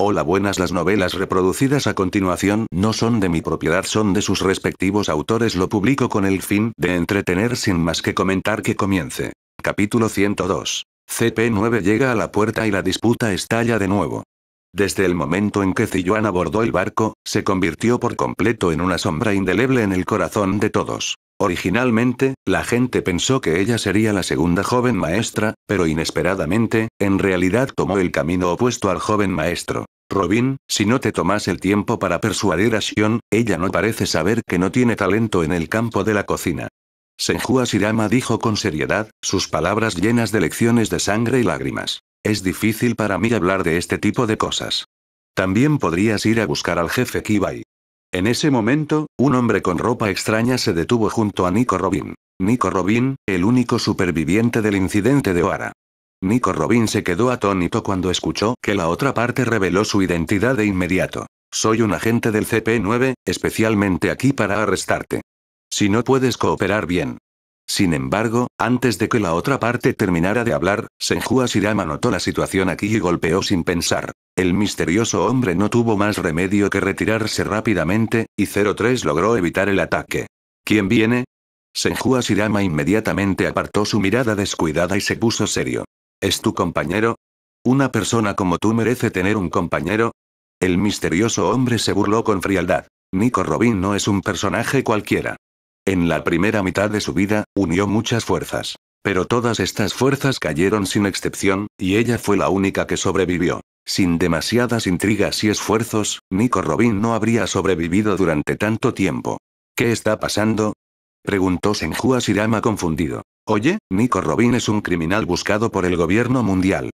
Hola buenas las novelas reproducidas a continuación no son de mi propiedad son de sus respectivos autores lo publico con el fin de entretener sin más que comentar que comience. Capítulo 102. CP9 llega a la puerta y la disputa estalla de nuevo. Desde el momento en que Zilluan abordó el barco, se convirtió por completo en una sombra indeleble en el corazón de todos. Originalmente, la gente pensó que ella sería la segunda joven maestra, pero inesperadamente, en realidad tomó el camino opuesto al joven maestro. Robin, si no te tomas el tiempo para persuadir a Shion, ella no parece saber que no tiene talento en el campo de la cocina. Senju Asirama dijo con seriedad, sus palabras llenas de lecciones de sangre y lágrimas. Es difícil para mí hablar de este tipo de cosas. También podrías ir a buscar al jefe Kibai. En ese momento, un hombre con ropa extraña se detuvo junto a Nico Robin. Nico Robin, el único superviviente del incidente de Oara. Nico Robin se quedó atónito cuando escuchó que la otra parte reveló su identidad de inmediato. Soy un agente del CP9, especialmente aquí para arrestarte. Si no puedes cooperar bien, sin embargo, antes de que la otra parte terminara de hablar, Senju Asirama notó la situación aquí y golpeó sin pensar. El misterioso hombre no tuvo más remedio que retirarse rápidamente, y 03 logró evitar el ataque. ¿Quién viene? Senju Asirama inmediatamente apartó su mirada descuidada y se puso serio. ¿Es tu compañero? ¿Una persona como tú merece tener un compañero? El misterioso hombre se burló con frialdad. Nico Robin no es un personaje cualquiera. En la primera mitad de su vida, unió muchas fuerzas. Pero todas estas fuerzas cayeron sin excepción, y ella fue la única que sobrevivió. Sin demasiadas intrigas y esfuerzos, Nico Robin no habría sobrevivido durante tanto tiempo. ¿Qué está pasando? Preguntó Senju Asirama confundido. Oye, Nico Robin es un criminal buscado por el gobierno mundial.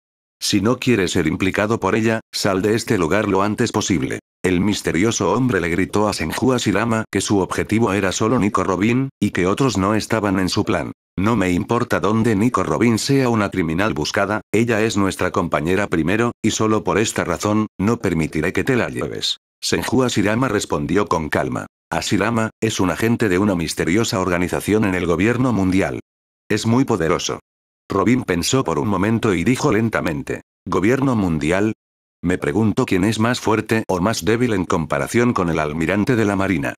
Si no quieres ser implicado por ella, sal de este lugar lo antes posible. El misterioso hombre le gritó a Senjua Asirama que su objetivo era solo Nico Robin, y que otros no estaban en su plan. No me importa dónde Nico Robin sea una criminal buscada, ella es nuestra compañera primero, y solo por esta razón, no permitiré que te la lleves. Senjua Asirama respondió con calma. Asirama, es un agente de una misteriosa organización en el gobierno mundial. Es muy poderoso. Robin pensó por un momento y dijo lentamente. Gobierno mundial, me pregunto quién es más fuerte o más débil en comparación con el almirante de la Marina.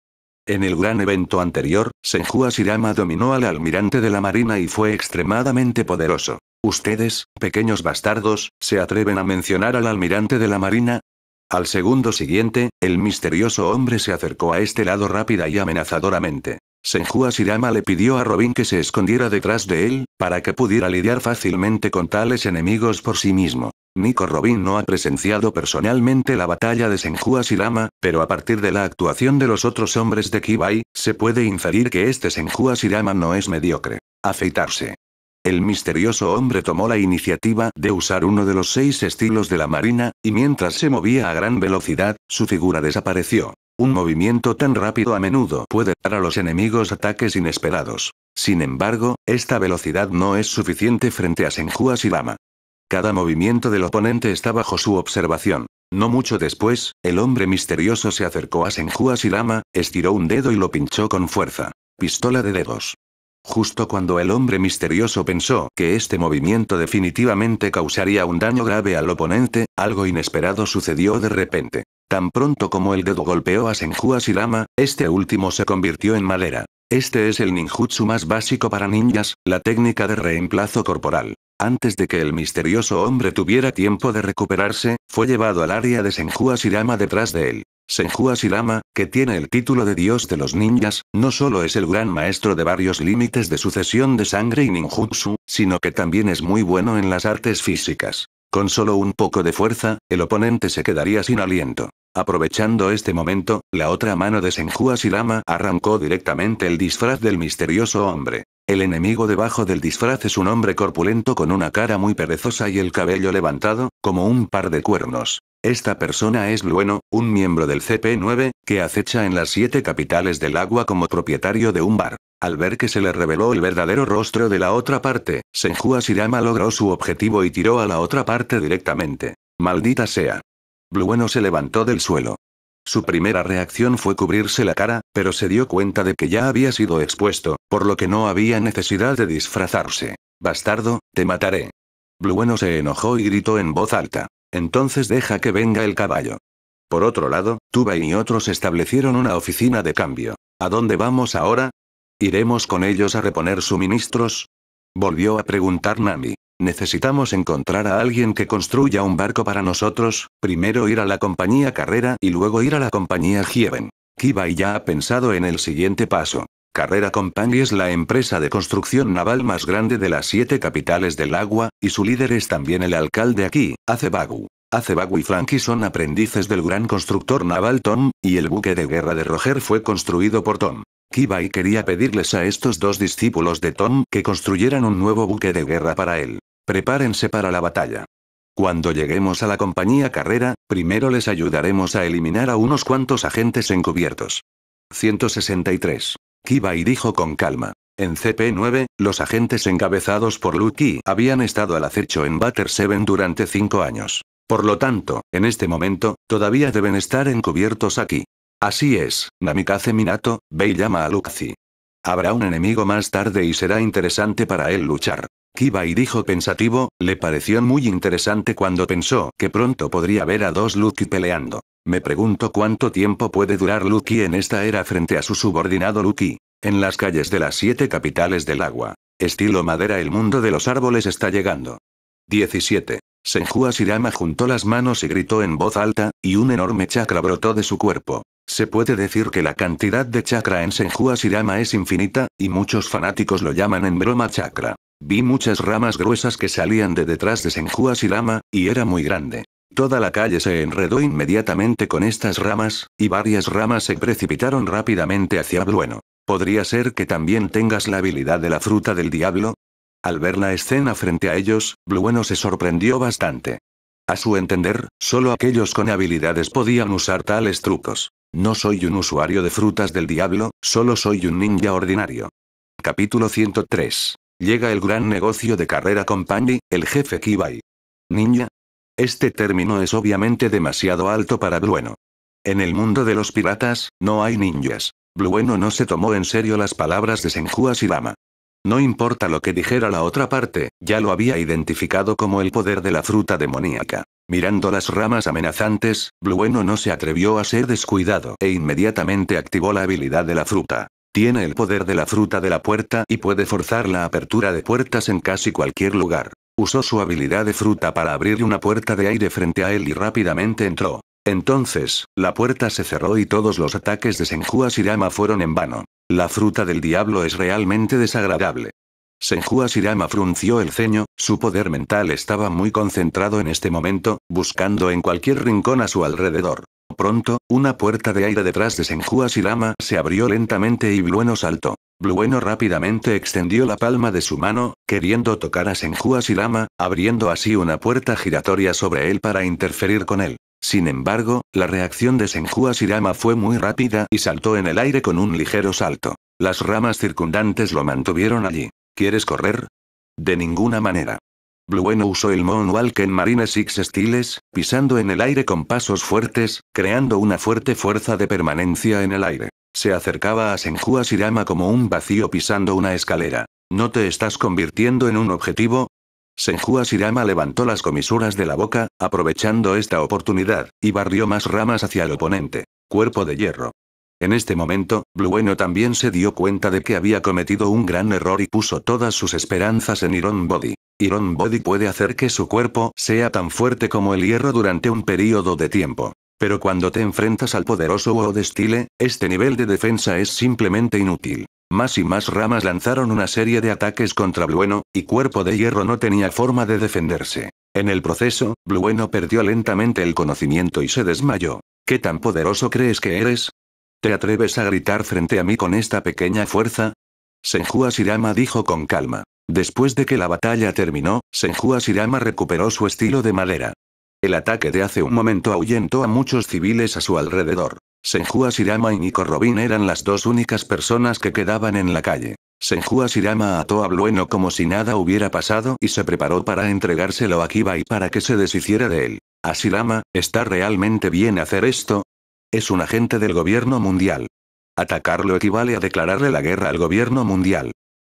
En el gran evento anterior, Senju Asirama dominó al almirante de la Marina y fue extremadamente poderoso. ¿Ustedes, pequeños bastardos, se atreven a mencionar al almirante de la Marina? Al segundo siguiente, el misterioso hombre se acercó a este lado rápida y amenazadoramente. Senju Asirama le pidió a Robin que se escondiera detrás de él, para que pudiera lidiar fácilmente con tales enemigos por sí mismo. Nico Robin no ha presenciado personalmente la batalla de Senjua Silama, pero a partir de la actuación de los otros hombres de Kibai, se puede inferir que este Senjua Silama no es mediocre. Afeitarse. El misterioso hombre tomó la iniciativa de usar uno de los seis estilos de la marina, y mientras se movía a gran velocidad, su figura desapareció. Un movimiento tan rápido a menudo puede dar a los enemigos ataques inesperados. Sin embargo, esta velocidad no es suficiente frente a Senjua lama. Cada movimiento del oponente está bajo su observación. No mucho después, el hombre misterioso se acercó a Senju lama, estiró un dedo y lo pinchó con fuerza. Pistola de dedos. Justo cuando el hombre misterioso pensó que este movimiento definitivamente causaría un daño grave al oponente, algo inesperado sucedió de repente. Tan pronto como el dedo golpeó a Senju Asirama, este último se convirtió en madera. Este es el ninjutsu más básico para ninjas, la técnica de reemplazo corporal. Antes de que el misterioso hombre tuviera tiempo de recuperarse, fue llevado al área de Senjua Shirama detrás de él. Senjua Shirama, que tiene el título de dios de los ninjas, no solo es el gran maestro de varios límites de sucesión de sangre y ninjutsu, sino que también es muy bueno en las artes físicas. Con solo un poco de fuerza, el oponente se quedaría sin aliento. Aprovechando este momento, la otra mano de Senjua Shirama arrancó directamente el disfraz del misterioso hombre. El enemigo debajo del disfraz es un hombre corpulento con una cara muy perezosa y el cabello levantado, como un par de cuernos. Esta persona es Blueno, un miembro del CP9, que acecha en las siete capitales del agua como propietario de un bar. Al ver que se le reveló el verdadero rostro de la otra parte, Senju Asirama logró su objetivo y tiró a la otra parte directamente. Maldita sea. Blueno se levantó del suelo. Su primera reacción fue cubrirse la cara, pero se dio cuenta de que ya había sido expuesto, por lo que no había necesidad de disfrazarse. Bastardo, te mataré. Blueno se enojó y gritó en voz alta. Entonces deja que venga el caballo. Por otro lado, Tuba y otros establecieron una oficina de cambio. ¿A dónde vamos ahora? ¿Iremos con ellos a reponer suministros? Volvió a preguntar Nami. Necesitamos encontrar a alguien que construya un barco para nosotros, primero ir a la compañía Carrera y luego ir a la compañía Gieven. Kibai ya ha pensado en el siguiente paso. Carrera Company es la empresa de construcción naval más grande de las siete capitales del agua, y su líder es también el alcalde aquí, Acebagu. Acebagu y Frankie son aprendices del gran constructor naval Tom, y el buque de guerra de Roger fue construido por Tom. Kibai quería pedirles a estos dos discípulos de Tom que construyeran un nuevo buque de guerra para él. Prepárense para la batalla. Cuando lleguemos a la compañía carrera, primero les ayudaremos a eliminar a unos cuantos agentes encubiertos. 163. Kibai dijo con calma. En CP9, los agentes encabezados por Lucky habían estado al acecho en Butter 7 durante cinco años. Por lo tanto, en este momento, todavía deben estar encubiertos aquí. Así es, Namikaze Minato, ve y llama a Lucky. Habrá un enemigo más tarde y será interesante para él luchar. Kibai dijo pensativo, le pareció muy interesante cuando pensó que pronto podría ver a dos Lucky peleando. Me pregunto cuánto tiempo puede durar Lucky en esta era frente a su subordinado Lucky. En las calles de las siete capitales del agua. Estilo madera el mundo de los árboles está llegando. 17. Senju Asirama juntó las manos y gritó en voz alta, y un enorme chakra brotó de su cuerpo. Se puede decir que la cantidad de chakra en Senju Asirama es infinita, y muchos fanáticos lo llaman en broma chakra. Vi muchas ramas gruesas que salían de detrás de Senjuas y Lama, y era muy grande. Toda la calle se enredó inmediatamente con estas ramas, y varias ramas se precipitaron rápidamente hacia Blueno. ¿Podría ser que también tengas la habilidad de la fruta del diablo? Al ver la escena frente a ellos, Blueno se sorprendió bastante. A su entender, solo aquellos con habilidades podían usar tales trucos. No soy un usuario de frutas del diablo, solo soy un ninja ordinario. Capítulo 103. Llega el gran negocio de carrera con Pandy, el jefe Kibai. ¿Ninja? Este término es obviamente demasiado alto para Blueno. En el mundo de los piratas, no hay ninjas. Blueno no se tomó en serio las palabras de y lama No importa lo que dijera la otra parte, ya lo había identificado como el poder de la fruta demoníaca. Mirando las ramas amenazantes, Blueno no se atrevió a ser descuidado e inmediatamente activó la habilidad de la fruta. Tiene el poder de la fruta de la puerta y puede forzar la apertura de puertas en casi cualquier lugar. Usó su habilidad de fruta para abrir una puerta de aire frente a él y rápidamente entró. Entonces, la puerta se cerró y todos los ataques de Senju Shirama fueron en vano. La fruta del diablo es realmente desagradable. Senjua Shirama frunció el ceño, su poder mental estaba muy concentrado en este momento, buscando en cualquier rincón a su alrededor. Pronto, una puerta de aire detrás de Senjua Shirama se abrió lentamente y Blueno saltó. Blueno rápidamente extendió la palma de su mano, queriendo tocar a Senjua Shirama, abriendo así una puerta giratoria sobre él para interferir con él. Sin embargo, la reacción de Senjua Shirama fue muy rápida y saltó en el aire con un ligero salto. Las ramas circundantes lo mantuvieron allí. ¿Quieres correr? De ninguna manera. Blueno usó el moonwalk en Marine Six stiles, pisando en el aire con pasos fuertes, creando una fuerte fuerza de permanencia en el aire. Se acercaba a Senju Shirama como un vacío pisando una escalera. ¿No te estás convirtiendo en un objetivo? Senju Shirama levantó las comisuras de la boca, aprovechando esta oportunidad, y barrió más ramas hacia el oponente. Cuerpo de hierro. En este momento, Blueno también se dio cuenta de que había cometido un gran error y puso todas sus esperanzas en Iron Body. Iron Body puede hacer que su cuerpo sea tan fuerte como el hierro durante un periodo de tiempo. Pero cuando te enfrentas al poderoso Wo de este nivel de defensa es simplemente inútil. Más y más ramas lanzaron una serie de ataques contra Blueno, y Cuerpo de Hierro no tenía forma de defenderse. En el proceso, Blueno perdió lentamente el conocimiento y se desmayó. ¿Qué tan poderoso crees que eres? ¿Te atreves a gritar frente a mí con esta pequeña fuerza? Senju Asirama dijo con calma. Después de que la batalla terminó, Senju Asirama recuperó su estilo de madera. El ataque de hace un momento ahuyentó a muchos civiles a su alrededor. Senju Asirama y Nico Robin eran las dos únicas personas que quedaban en la calle. Senju Asirama ató a Blueno como si nada hubiera pasado y se preparó para entregárselo a Kiba y para que se deshiciera de él. Asirama, ¿está realmente bien hacer esto? Es un agente del gobierno mundial. Atacarlo equivale a declararle la guerra al gobierno mundial.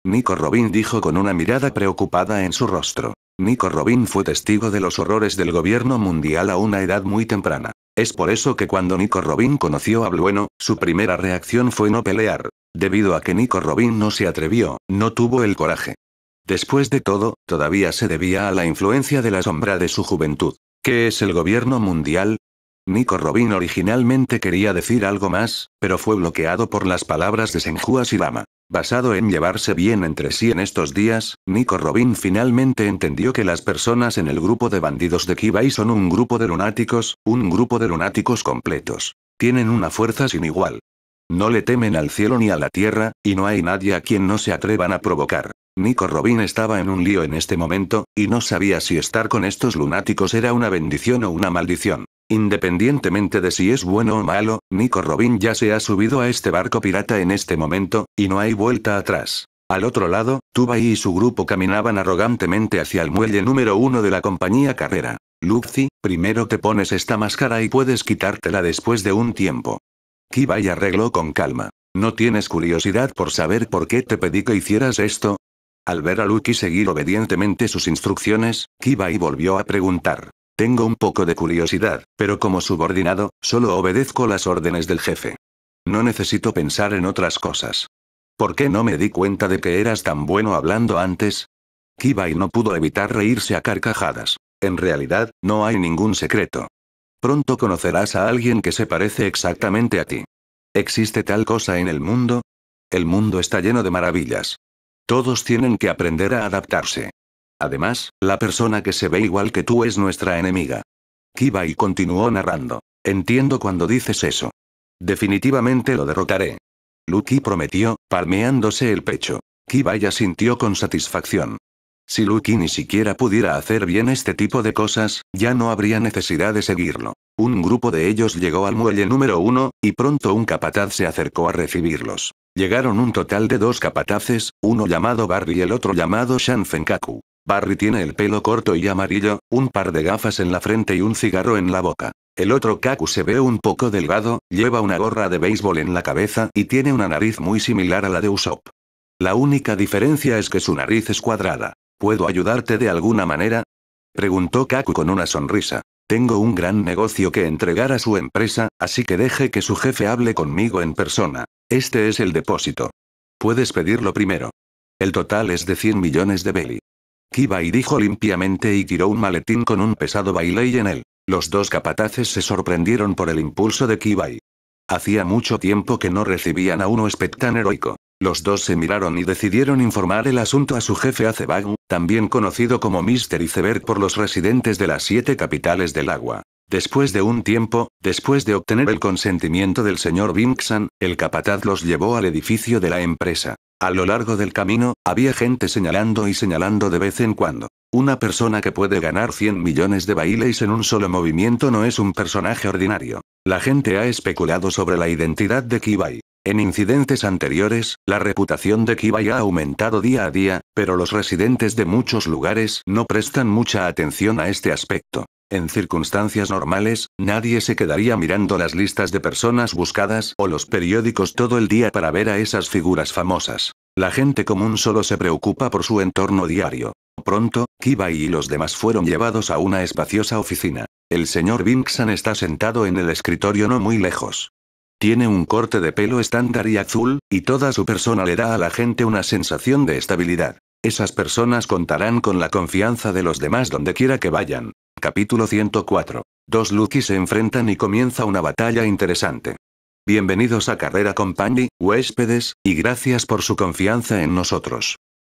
Nico Robin dijo con una mirada preocupada en su rostro. Nico Robin fue testigo de los horrores del gobierno mundial a una edad muy temprana. Es por eso que cuando Nico Robin conoció a Blueno, su primera reacción fue no pelear. Debido a que Nico Robin no se atrevió, no tuvo el coraje. Después de todo, todavía se debía a la influencia de la sombra de su juventud. ¿Qué es el gobierno mundial? Nico Robin originalmente quería decir algo más, pero fue bloqueado por las palabras de Senju Basado en llevarse bien entre sí en estos días, Nico Robin finalmente entendió que las personas en el grupo de bandidos de Kibai son un grupo de lunáticos, un grupo de lunáticos completos. Tienen una fuerza sin igual. No le temen al cielo ni a la tierra, y no hay nadie a quien no se atrevan a provocar. Nico Robin estaba en un lío en este momento, y no sabía si estar con estos lunáticos era una bendición o una maldición. Independientemente de si es bueno o malo, Nico Robin ya se ha subido a este barco pirata en este momento, y no hay vuelta atrás. Al otro lado, Tuba y su grupo caminaban arrogantemente hacia el muelle número uno de la compañía carrera. Luxi, primero te pones esta máscara y puedes quitártela después de un tiempo. Kibai arregló con calma. ¿No tienes curiosidad por saber por qué te pedí que hicieras esto? Al ver a Lucky seguir obedientemente sus instrucciones, Kibai volvió a preguntar. Tengo un poco de curiosidad, pero como subordinado, solo obedezco las órdenes del jefe. No necesito pensar en otras cosas. ¿Por qué no me di cuenta de que eras tan bueno hablando antes? Kibai no pudo evitar reírse a carcajadas. En realidad, no hay ningún secreto. Pronto conocerás a alguien que se parece exactamente a ti. ¿Existe tal cosa en el mundo? El mundo está lleno de maravillas. Todos tienen que aprender a adaptarse. Además, la persona que se ve igual que tú es nuestra enemiga. Kibai continuó narrando. Entiendo cuando dices eso. Definitivamente lo derrotaré. Lucky prometió, palmeándose el pecho. Kibai sintió con satisfacción. Si Lucky ni siquiera pudiera hacer bien este tipo de cosas, ya no habría necesidad de seguirlo. Un grupo de ellos llegó al muelle número uno, y pronto un capataz se acercó a recibirlos. Llegaron un total de dos capataces, uno llamado Barry y el otro llamado Shanfenkaku. Barry tiene el pelo corto y amarillo, un par de gafas en la frente y un cigarro en la boca. El otro Kaku se ve un poco delgado, lleva una gorra de béisbol en la cabeza y tiene una nariz muy similar a la de Usopp. La única diferencia es que su nariz es cuadrada. ¿Puedo ayudarte de alguna manera? Preguntó Kaku con una sonrisa. Tengo un gran negocio que entregar a su empresa, así que deje que su jefe hable conmigo en persona. Este es el depósito. Puedes pedirlo primero. El total es de 100 millones de belly. Kibai dijo limpiamente y tiró un maletín con un pesado bailey en él. Los dos capataces se sorprendieron por el impulso de Kibai. Hacía mucho tiempo que no recibían a uno huésped heroico. Los dos se miraron y decidieron informar el asunto a su jefe Acebagu, también conocido como Mr. Iceberg por los residentes de las siete capitales del agua. Después de un tiempo, después de obtener el consentimiento del señor Binxan, el capataz los llevó al edificio de la empresa. A lo largo del camino, había gente señalando y señalando de vez en cuando. Una persona que puede ganar 100 millones de bailes en un solo movimiento no es un personaje ordinario. La gente ha especulado sobre la identidad de Kibai. En incidentes anteriores, la reputación de Kibai ha aumentado día a día, pero los residentes de muchos lugares no prestan mucha atención a este aspecto. En circunstancias normales, nadie se quedaría mirando las listas de personas buscadas o los periódicos todo el día para ver a esas figuras famosas. La gente común solo se preocupa por su entorno diario. Pronto, Kiba y los demás fueron llevados a una espaciosa oficina. El señor Binksan está sentado en el escritorio no muy lejos. Tiene un corte de pelo estándar y azul, y toda su persona le da a la gente una sensación de estabilidad. Esas personas contarán con la confianza de los demás donde quiera que vayan. Capítulo 104. Dos Lucky se enfrentan y comienza una batalla interesante. Bienvenidos a Carrera Company, huéspedes, y gracias por su confianza en nosotros.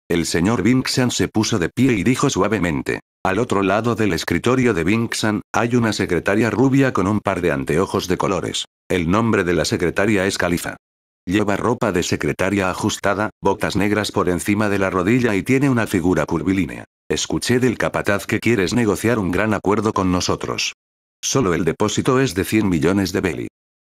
El señor Binxan se puso de pie y dijo suavemente. Al otro lado del escritorio de Binxan hay una secretaria rubia con un par de anteojos de colores. El nombre de la secretaria es Califa. Lleva ropa de secretaria ajustada, botas negras por encima de la rodilla y tiene una figura curvilínea. Escuché del capataz que quieres negociar un gran acuerdo con nosotros. Solo el depósito es de 100 millones de belly.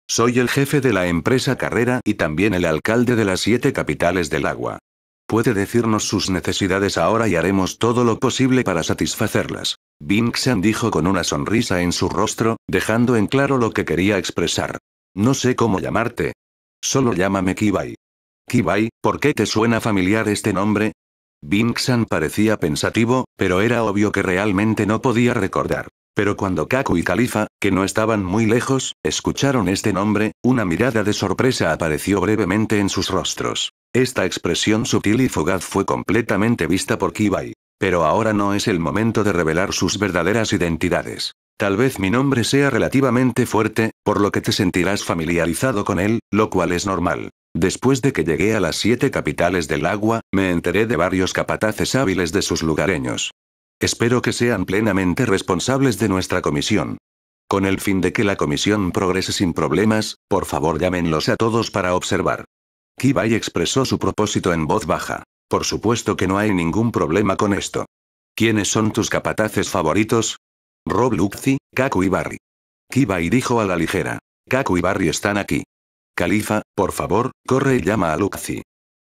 Soy el jefe de la empresa Carrera y también el alcalde de las siete capitales del agua. Puede decirnos sus necesidades ahora y haremos todo lo posible para satisfacerlas. Binxan dijo con una sonrisa en su rostro, dejando en claro lo que quería expresar. No sé cómo llamarte, Solo llámame Kibai. Kibai, ¿por qué te suena familiar este nombre? Binxan parecía pensativo, pero era obvio que realmente no podía recordar. Pero cuando Kaku y Khalifa, que no estaban muy lejos, escucharon este nombre, una mirada de sorpresa apareció brevemente en sus rostros. Esta expresión sutil y fugaz fue completamente vista por Kibai. Pero ahora no es el momento de revelar sus verdaderas identidades. Tal vez mi nombre sea relativamente fuerte, por lo que te sentirás familiarizado con él, lo cual es normal. Después de que llegué a las siete capitales del agua, me enteré de varios capataces hábiles de sus lugareños. Espero que sean plenamente responsables de nuestra comisión. Con el fin de que la comisión progrese sin problemas, por favor llámenlos a todos para observar. Kibai expresó su propósito en voz baja. Por supuesto que no hay ningún problema con esto. ¿Quiénes son tus capataces favoritos? Rob Luxi, Kaku y Barry. y dijo a la ligera. Kaku y Barry están aquí. Califa, por favor, corre y llama a Luxi.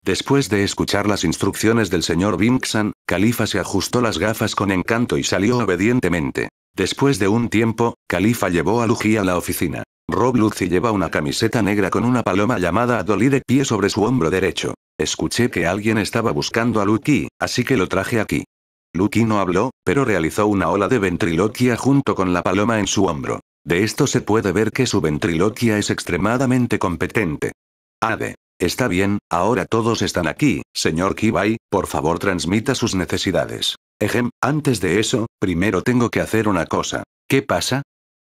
Después de escuchar las instrucciones del señor Binksan, Califa se ajustó las gafas con encanto y salió obedientemente. Después de un tiempo, Califa llevó a Luji a la oficina. Rob Lucci lleva una camiseta negra con una paloma llamada Adoli de pie sobre su hombro derecho. Escuché que alguien estaba buscando a Luki, así que lo traje aquí. Lucky no habló, pero realizó una ola de ventriloquia junto con la paloma en su hombro. De esto se puede ver que su ventriloquia es extremadamente competente. Ade. Está bien, ahora todos están aquí, señor Kibai, por favor transmita sus necesidades. Ejem, antes de eso, primero tengo que hacer una cosa. ¿Qué pasa?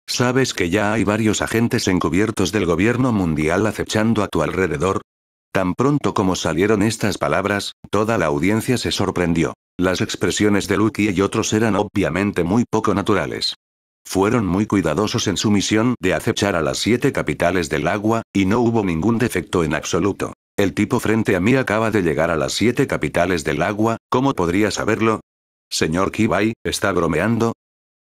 ¿Sabes que ya hay varios agentes encubiertos del gobierno mundial acechando a tu alrededor? Tan pronto como salieron estas palabras, toda la audiencia se sorprendió. Las expresiones de Lucky y otros eran obviamente muy poco naturales. Fueron muy cuidadosos en su misión de acechar a las siete capitales del agua, y no hubo ningún defecto en absoluto. El tipo frente a mí acaba de llegar a las siete capitales del agua, ¿cómo podría saberlo? Señor Kibai, ¿está bromeando?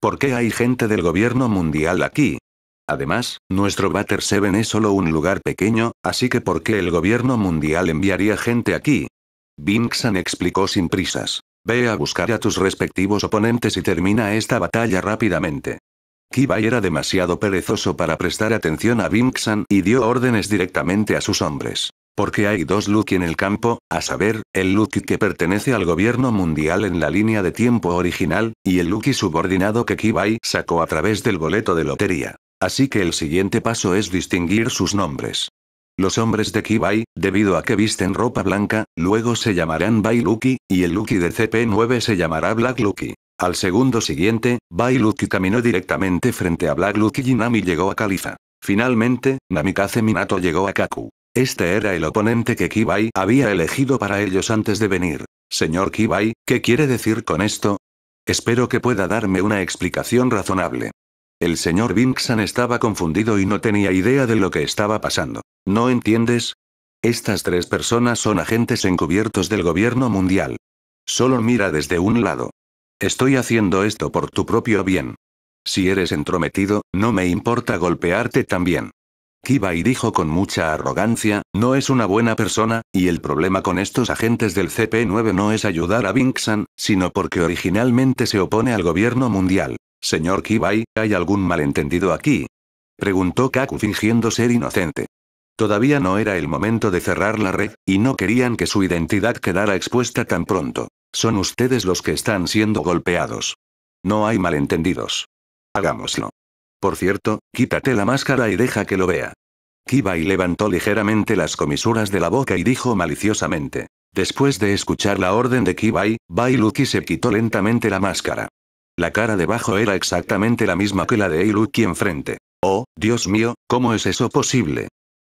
¿Por qué hay gente del gobierno mundial aquí? Además, nuestro Batter Seven es solo un lugar pequeño, así que ¿por qué el gobierno mundial enviaría gente aquí? Binxan explicó sin prisas. Ve a buscar a tus respectivos oponentes y termina esta batalla rápidamente. Kibai era demasiado perezoso para prestar atención a Binxan y dio órdenes directamente a sus hombres. Porque hay dos Luki en el campo, a saber, el Luki que pertenece al gobierno mundial en la línea de tiempo original, y el Luki subordinado que Kibai sacó a través del boleto de lotería. Así que el siguiente paso es distinguir sus nombres. Los hombres de Kibai, debido a que visten ropa blanca, luego se llamarán Bai y el Luki de CP9 se llamará Black Luki. Al segundo siguiente, Bai caminó directamente frente a Black Luki y Nami llegó a Califa. Finalmente, Namikaze Minato llegó a Kaku. Este era el oponente que Kibai había elegido para ellos antes de venir. Señor Kibai, ¿qué quiere decir con esto? Espero que pueda darme una explicación razonable. El señor Vinxan estaba confundido y no tenía idea de lo que estaba pasando. ¿No entiendes? Estas tres personas son agentes encubiertos del gobierno mundial. Solo mira desde un lado. Estoy haciendo esto por tu propio bien. Si eres entrometido, no me importa golpearte también. Kibai dijo con mucha arrogancia, no es una buena persona, y el problema con estos agentes del CP9 no es ayudar a Vinxan, sino porque originalmente se opone al gobierno mundial. Señor Kibai, ¿hay algún malentendido aquí? Preguntó Kaku fingiendo ser inocente. Todavía no era el momento de cerrar la red, y no querían que su identidad quedara expuesta tan pronto. Son ustedes los que están siendo golpeados. No hay malentendidos. Hagámoslo. Por cierto, quítate la máscara y deja que lo vea. Kibai levantó ligeramente las comisuras de la boca y dijo maliciosamente. Después de escuchar la orden de Kibai, Bailuki se quitó lentamente la máscara. La cara debajo era exactamente la misma que la de Eiluki enfrente. Oh, Dios mío, ¿cómo es eso posible?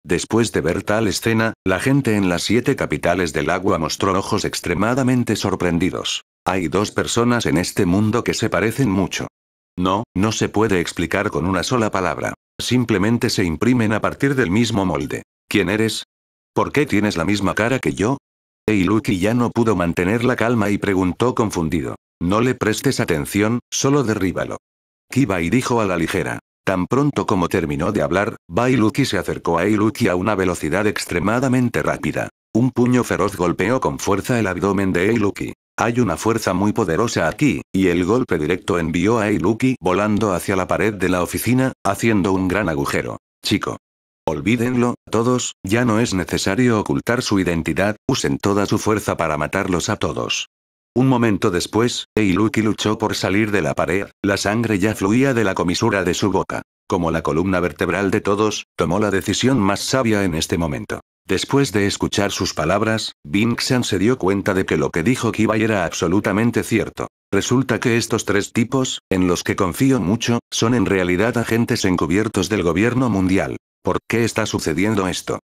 Después de ver tal escena, la gente en las siete capitales del agua mostró ojos extremadamente sorprendidos. Hay dos personas en este mundo que se parecen mucho. No, no se puede explicar con una sola palabra. Simplemente se imprimen a partir del mismo molde. ¿Quién eres? ¿Por qué tienes la misma cara que yo? Eiluki ya no pudo mantener la calma y preguntó confundido. No le prestes atención, solo derríbalo. y dijo a la ligera. Tan pronto como terminó de hablar, Bailuki se acercó a Eiluki a una velocidad extremadamente rápida. Un puño feroz golpeó con fuerza el abdomen de Eiluki. Hay una fuerza muy poderosa aquí, y el golpe directo envió a Eiluki volando hacia la pared de la oficina, haciendo un gran agujero. Chico. Olvídenlo, todos, ya no es necesario ocultar su identidad, usen toda su fuerza para matarlos a todos. Un momento después, Eiluki luchó por salir de la pared, la sangre ya fluía de la comisura de su boca. Como la columna vertebral de todos, tomó la decisión más sabia en este momento. Después de escuchar sus palabras, Binxan se dio cuenta de que lo que dijo Kibai era absolutamente cierto. Resulta que estos tres tipos, en los que confío mucho, son en realidad agentes encubiertos del gobierno mundial. ¿Por qué está sucediendo esto?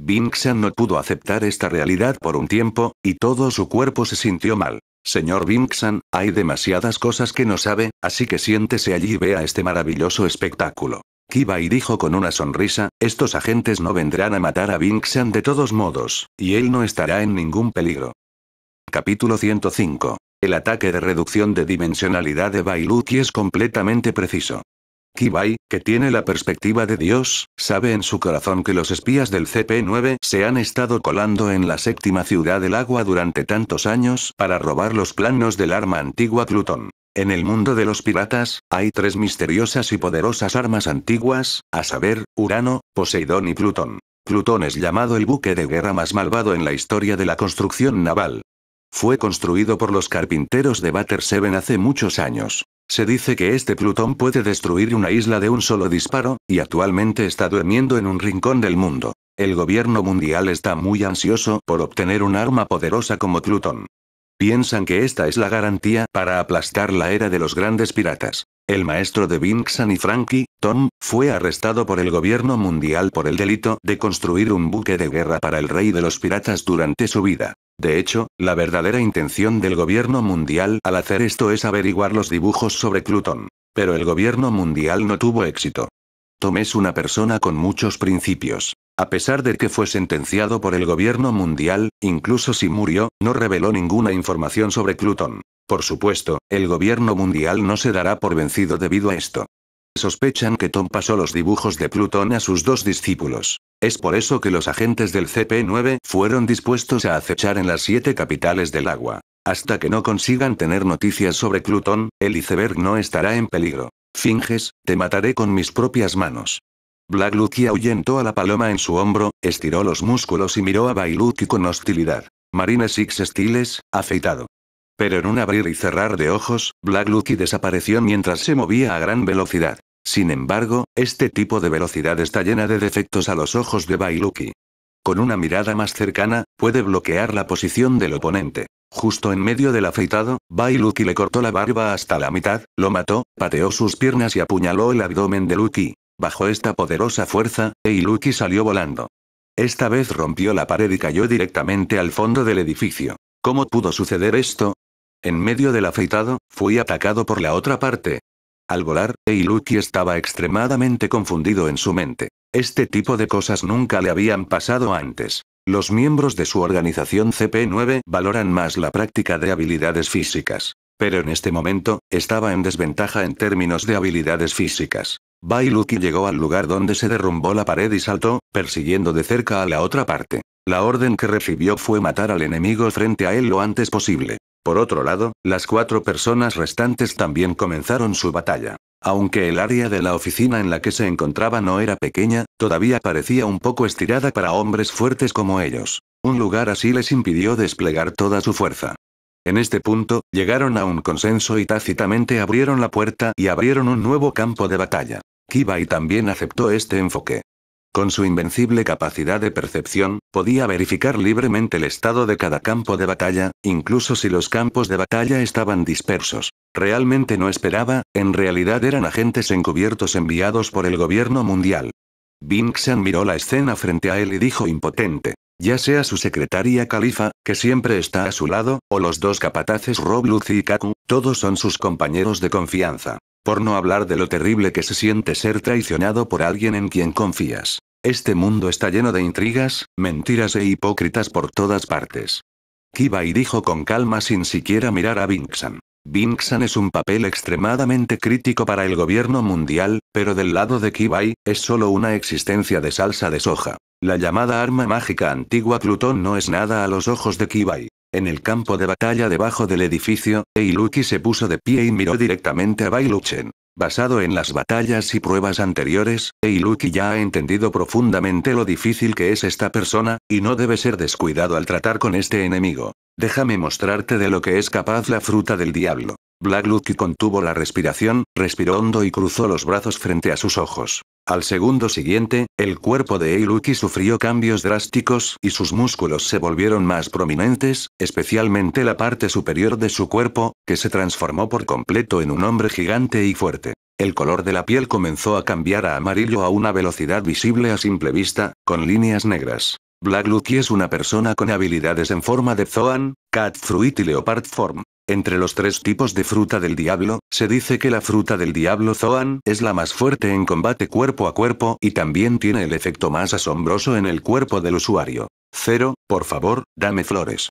Binxan no pudo aceptar esta realidad por un tiempo, y todo su cuerpo se sintió mal. Señor Vinksan, hay demasiadas cosas que no sabe, así que siéntese allí y vea este maravilloso espectáculo. y dijo con una sonrisa, estos agentes no vendrán a matar a Vinksan de todos modos, y él no estará en ningún peligro. Capítulo 105. El ataque de reducción de dimensionalidad de Bailuki es completamente preciso. Kibai, que tiene la perspectiva de Dios, sabe en su corazón que los espías del CP9 se han estado colando en la séptima ciudad del agua durante tantos años para robar los planos del arma antigua Plutón. En el mundo de los piratas, hay tres misteriosas y poderosas armas antiguas, a saber, Urano, Poseidón y Plutón. Plutón es llamado el buque de guerra más malvado en la historia de la construcción naval. Fue construido por los carpinteros de Batter Seven hace muchos años. Se dice que este Plutón puede destruir una isla de un solo disparo, y actualmente está durmiendo en un rincón del mundo. El gobierno mundial está muy ansioso por obtener un arma poderosa como Plutón. Piensan que esta es la garantía para aplastar la era de los grandes piratas. El maestro de Vinksan y Frankie, Tom, fue arrestado por el gobierno mundial por el delito de construir un buque de guerra para el rey de los piratas durante su vida. De hecho, la verdadera intención del gobierno mundial al hacer esto es averiguar los dibujos sobre Plutón. Pero el gobierno mundial no tuvo éxito. Tom es una persona con muchos principios. A pesar de que fue sentenciado por el gobierno mundial, incluso si murió, no reveló ninguna información sobre Plutón. Por supuesto, el gobierno mundial no se dará por vencido debido a esto. Sospechan que Tom pasó los dibujos de Plutón a sus dos discípulos. Es por eso que los agentes del CP9 fueron dispuestos a acechar en las siete capitales del agua. Hasta que no consigan tener noticias sobre Plutón, el iceberg no estará en peligro. Finges, te mataré con mis propias manos. Black Lucky ahuyentó a la paloma en su hombro, estiró los músculos y miró a Bailuki con hostilidad. Marine Six Stiles, afeitado. Pero en un abrir y cerrar de ojos, Black Lucky desapareció mientras se movía a gran velocidad. Sin embargo, este tipo de velocidad está llena de defectos a los ojos de Bailuki. Con una mirada más cercana, puede bloquear la posición del oponente. Justo en medio del afeitado, Bailuki le cortó la barba hasta la mitad, lo mató, pateó sus piernas y apuñaló el abdomen de Lucky. Bajo esta poderosa fuerza, Eiluki salió volando. Esta vez rompió la pared y cayó directamente al fondo del edificio. ¿Cómo pudo suceder esto? En medio del afeitado, fui atacado por la otra parte. Al volar, Eiluki estaba extremadamente confundido en su mente. Este tipo de cosas nunca le habían pasado antes. Los miembros de su organización CP9 valoran más la práctica de habilidades físicas. Pero en este momento, estaba en desventaja en términos de habilidades físicas. Bailuki llegó al lugar donde se derrumbó la pared y saltó, persiguiendo de cerca a la otra parte. La orden que recibió fue matar al enemigo frente a él lo antes posible. Por otro lado, las cuatro personas restantes también comenzaron su batalla. Aunque el área de la oficina en la que se encontraba no era pequeña, todavía parecía un poco estirada para hombres fuertes como ellos. Un lugar así les impidió desplegar toda su fuerza. En este punto, llegaron a un consenso y tácitamente abrieron la puerta y abrieron un nuevo campo de batalla. Kibai también aceptó este enfoque. Con su invencible capacidad de percepción, podía verificar libremente el estado de cada campo de batalla, incluso si los campos de batalla estaban dispersos. Realmente no esperaba, en realidad eran agentes encubiertos enviados por el gobierno mundial. Binxan miró la escena frente a él y dijo impotente, ya sea su secretaria Califa, que siempre está a su lado, o los dos capataces Rob, y Kaku, todos son sus compañeros de confianza. Por no hablar de lo terrible que se siente ser traicionado por alguien en quien confías. Este mundo está lleno de intrigas, mentiras e hipócritas por todas partes. Kiba y dijo con calma sin siquiera mirar a Vinxan. Binxan es un papel extremadamente crítico para el gobierno mundial, pero del lado de Kibai, es solo una existencia de salsa de soja. La llamada arma mágica antigua Plutón no es nada a los ojos de Kibai. En el campo de batalla debajo del edificio, Eiluki se puso de pie y miró directamente a Bailuchen. Basado en las batallas y pruebas anteriores, Eiluki ya ha entendido profundamente lo difícil que es esta persona, y no debe ser descuidado al tratar con este enemigo. Déjame mostrarte de lo que es capaz la fruta del diablo. Black Lucky contuvo la respiración, respiró hondo y cruzó los brazos frente a sus ojos. Al segundo siguiente, el cuerpo de Eiluki sufrió cambios drásticos y sus músculos se volvieron más prominentes, especialmente la parte superior de su cuerpo, que se transformó por completo en un hombre gigante y fuerte. El color de la piel comenzó a cambiar a amarillo a una velocidad visible a simple vista, con líneas negras. Black Lucky es una persona con habilidades en forma de Zoan, Cat Fruit y Leopard Form. Entre los tres tipos de fruta del diablo, se dice que la fruta del diablo Zoan es la más fuerte en combate cuerpo a cuerpo y también tiene el efecto más asombroso en el cuerpo del usuario. Cero, por favor, dame flores.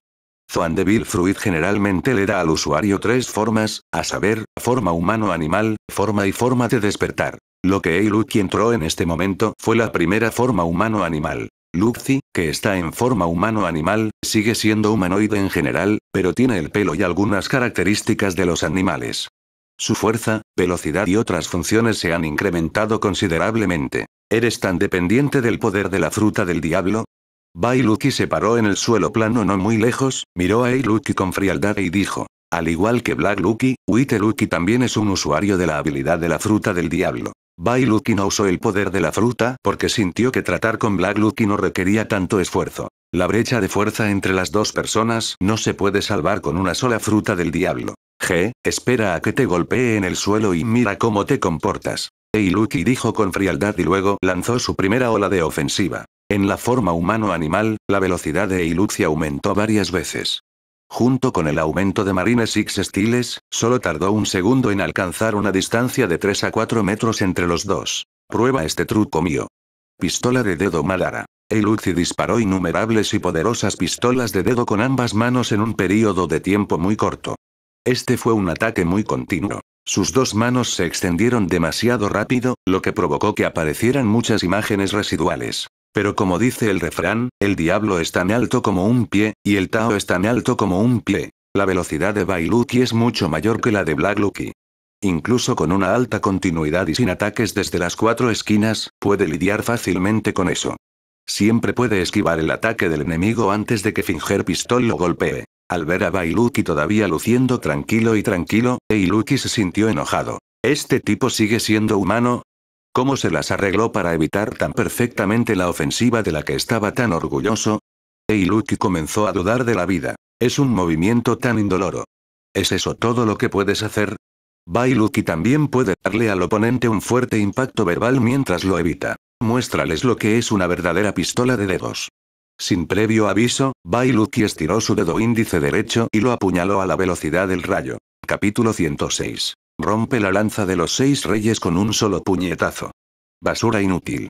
Zoan Devil Fruit generalmente le da al usuario tres formas, a saber, forma humano-animal, forma y forma de despertar. Lo que Lucky entró en este momento fue la primera forma humano-animal. Lucy, que está en forma humano-animal, sigue siendo humanoide en general, pero tiene el pelo y algunas características de los animales. Su fuerza, velocidad y otras funciones se han incrementado considerablemente. ¿Eres tan dependiente del poder de la fruta del diablo? Bailuki se paró en el suelo plano no muy lejos, miró a Lucky con frialdad y dijo. Al igual que Black Lucky, White Lucky también es un usuario de la habilidad de la fruta del diablo. Bailuki no usó el poder de la fruta porque sintió que tratar con Black Lucky no requería tanto esfuerzo. La brecha de fuerza entre las dos personas no se puede salvar con una sola fruta del diablo. G, espera a que te golpee en el suelo y mira cómo te comportas. Eiluki dijo con frialdad y luego lanzó su primera ola de ofensiva. En la forma humano-animal, la velocidad de Eiluki aumentó varias veces. Junto con el aumento de Marines x Stiles, solo tardó un segundo en alcanzar una distancia de 3 a 4 metros entre los dos. Prueba este truco mío. Pistola de dedo Malara. El Uzi disparó innumerables y poderosas pistolas de dedo con ambas manos en un período de tiempo muy corto. Este fue un ataque muy continuo. Sus dos manos se extendieron demasiado rápido, lo que provocó que aparecieran muchas imágenes residuales. Pero como dice el refrán, el diablo es tan alto como un pie, y el Tao es tan alto como un pie. La velocidad de Bailuki es mucho mayor que la de Black Lucky. Incluso con una alta continuidad y sin ataques desde las cuatro esquinas, puede lidiar fácilmente con eso. Siempre puede esquivar el ataque del enemigo antes de que Finger Pistol lo golpee. Al ver a Bailuki todavía luciendo tranquilo y tranquilo, Eiluki se sintió enojado. Este tipo sigue siendo humano, ¿Cómo se las arregló para evitar tan perfectamente la ofensiva de la que estaba tan orgulloso? Eiluki comenzó a dudar de la vida. Es un movimiento tan indoloro. ¿Es eso todo lo que puedes hacer? Bailuki también puede darle al oponente un fuerte impacto verbal mientras lo evita. Muéstrales lo que es una verdadera pistola de dedos. Sin previo aviso, Bailuki estiró su dedo índice derecho y lo apuñaló a la velocidad del rayo. Capítulo 106. Rompe la lanza de los seis reyes con un solo puñetazo. Basura inútil.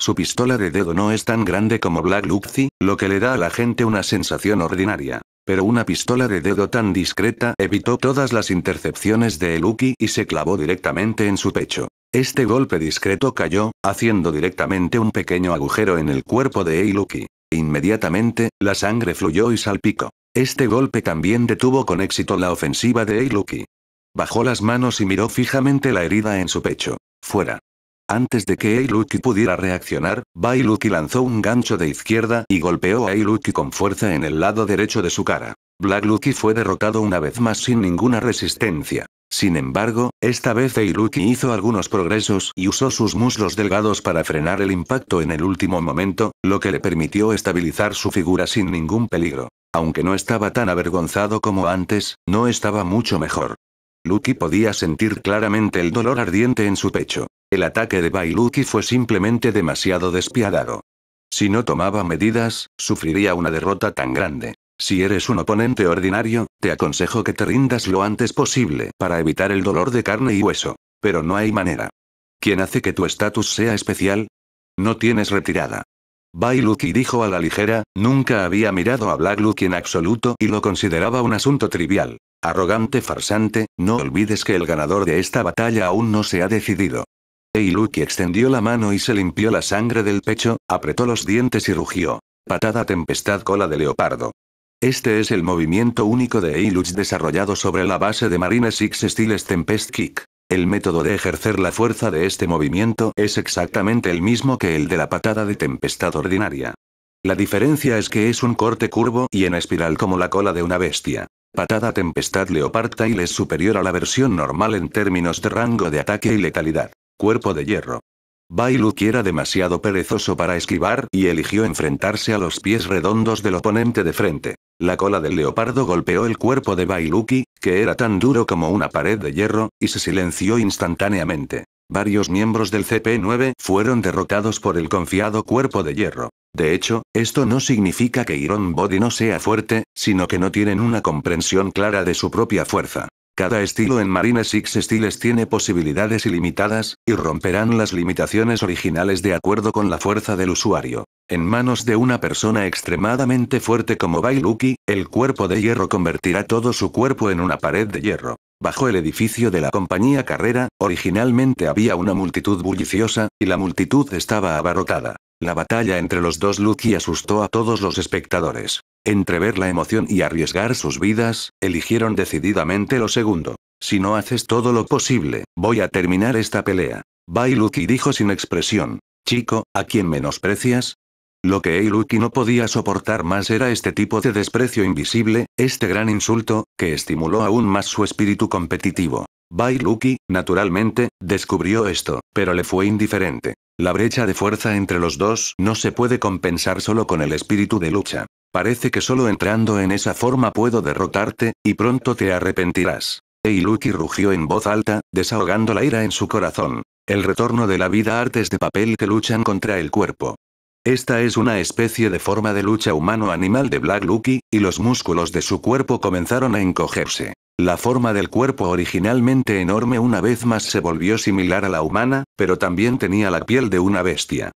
Su pistola de dedo no es tan grande como Black Luxy, lo que le da a la gente una sensación ordinaria. Pero una pistola de dedo tan discreta evitó todas las intercepciones de Eluki y se clavó directamente en su pecho. Este golpe discreto cayó, haciendo directamente un pequeño agujero en el cuerpo de Eluki. Inmediatamente, la sangre fluyó y salpicó. Este golpe también detuvo con éxito la ofensiva de Eluki. Bajó las manos y miró fijamente la herida en su pecho. Fuera. Antes de que Ailuki pudiera reaccionar, Bailuki lanzó un gancho de izquierda y golpeó a Ailuki con fuerza en el lado derecho de su cara. Black Lucky fue derrotado una vez más sin ninguna resistencia. Sin embargo, esta vez Eiluki hizo algunos progresos y usó sus muslos delgados para frenar el impacto en el último momento, lo que le permitió estabilizar su figura sin ningún peligro. Aunque no estaba tan avergonzado como antes, no estaba mucho mejor. Lucky podía sentir claramente el dolor ardiente en su pecho. El ataque de Bailuki fue simplemente demasiado despiadado. Si no tomaba medidas, sufriría una derrota tan grande. Si eres un oponente ordinario, te aconsejo que te rindas lo antes posible para evitar el dolor de carne y hueso. Pero no hay manera. ¿Quién hace que tu estatus sea especial? No tienes retirada. Bailuki dijo a la ligera, nunca había mirado a Black Luke en absoluto y lo consideraba un asunto trivial. Arrogante farsante, no olvides que el ganador de esta batalla aún no se ha decidido. Eiluki extendió la mano y se limpió la sangre del pecho, apretó los dientes y rugió. Patada tempestad cola de leopardo. Este es el movimiento único de Eiluch desarrollado sobre la base de Marina Six Styles Tempest Kick. El método de ejercer la fuerza de este movimiento es exactamente el mismo que el de la patada de tempestad ordinaria. La diferencia es que es un corte curvo y en espiral como la cola de una bestia. Patada Tempestad Leopard Tail es superior a la versión normal en términos de rango de ataque y letalidad. Cuerpo de hierro. Bailuki era demasiado perezoso para esquivar y eligió enfrentarse a los pies redondos del oponente de frente. La cola del leopardo golpeó el cuerpo de Bailuki, que era tan duro como una pared de hierro, y se silenció instantáneamente. Varios miembros del CP9 fueron derrotados por el confiado cuerpo de hierro. De hecho, esto no significa que Iron Body no sea fuerte, sino que no tienen una comprensión clara de su propia fuerza. Cada estilo en Marines Six Styles tiene posibilidades ilimitadas, y romperán las limitaciones originales de acuerdo con la fuerza del usuario. En manos de una persona extremadamente fuerte como Bailuki, el cuerpo de hierro convertirá todo su cuerpo en una pared de hierro. Bajo el edificio de la compañía Carrera, originalmente había una multitud bulliciosa, y la multitud estaba abarrotada. La batalla entre los dos Luki asustó a todos los espectadores ver la emoción y arriesgar sus vidas, eligieron decididamente lo segundo. Si no haces todo lo posible, voy a terminar esta pelea. Bailuki dijo sin expresión. Chico, ¿a quién menosprecias? Lo que Eiluki no podía soportar más era este tipo de desprecio invisible, este gran insulto, que estimuló aún más su espíritu competitivo. Bailuki, naturalmente, descubrió esto, pero le fue indiferente. La brecha de fuerza entre los dos no se puede compensar solo con el espíritu de lucha. Parece que solo entrando en esa forma puedo derrotarte, y pronto te arrepentirás. Lucky rugió en voz alta, desahogando la ira en su corazón. El retorno de la vida artes de papel que luchan contra el cuerpo. Esta es una especie de forma de lucha humano-animal de Black Lucky, y los músculos de su cuerpo comenzaron a encogerse. La forma del cuerpo originalmente enorme una vez más se volvió similar a la humana, pero también tenía la piel de una bestia.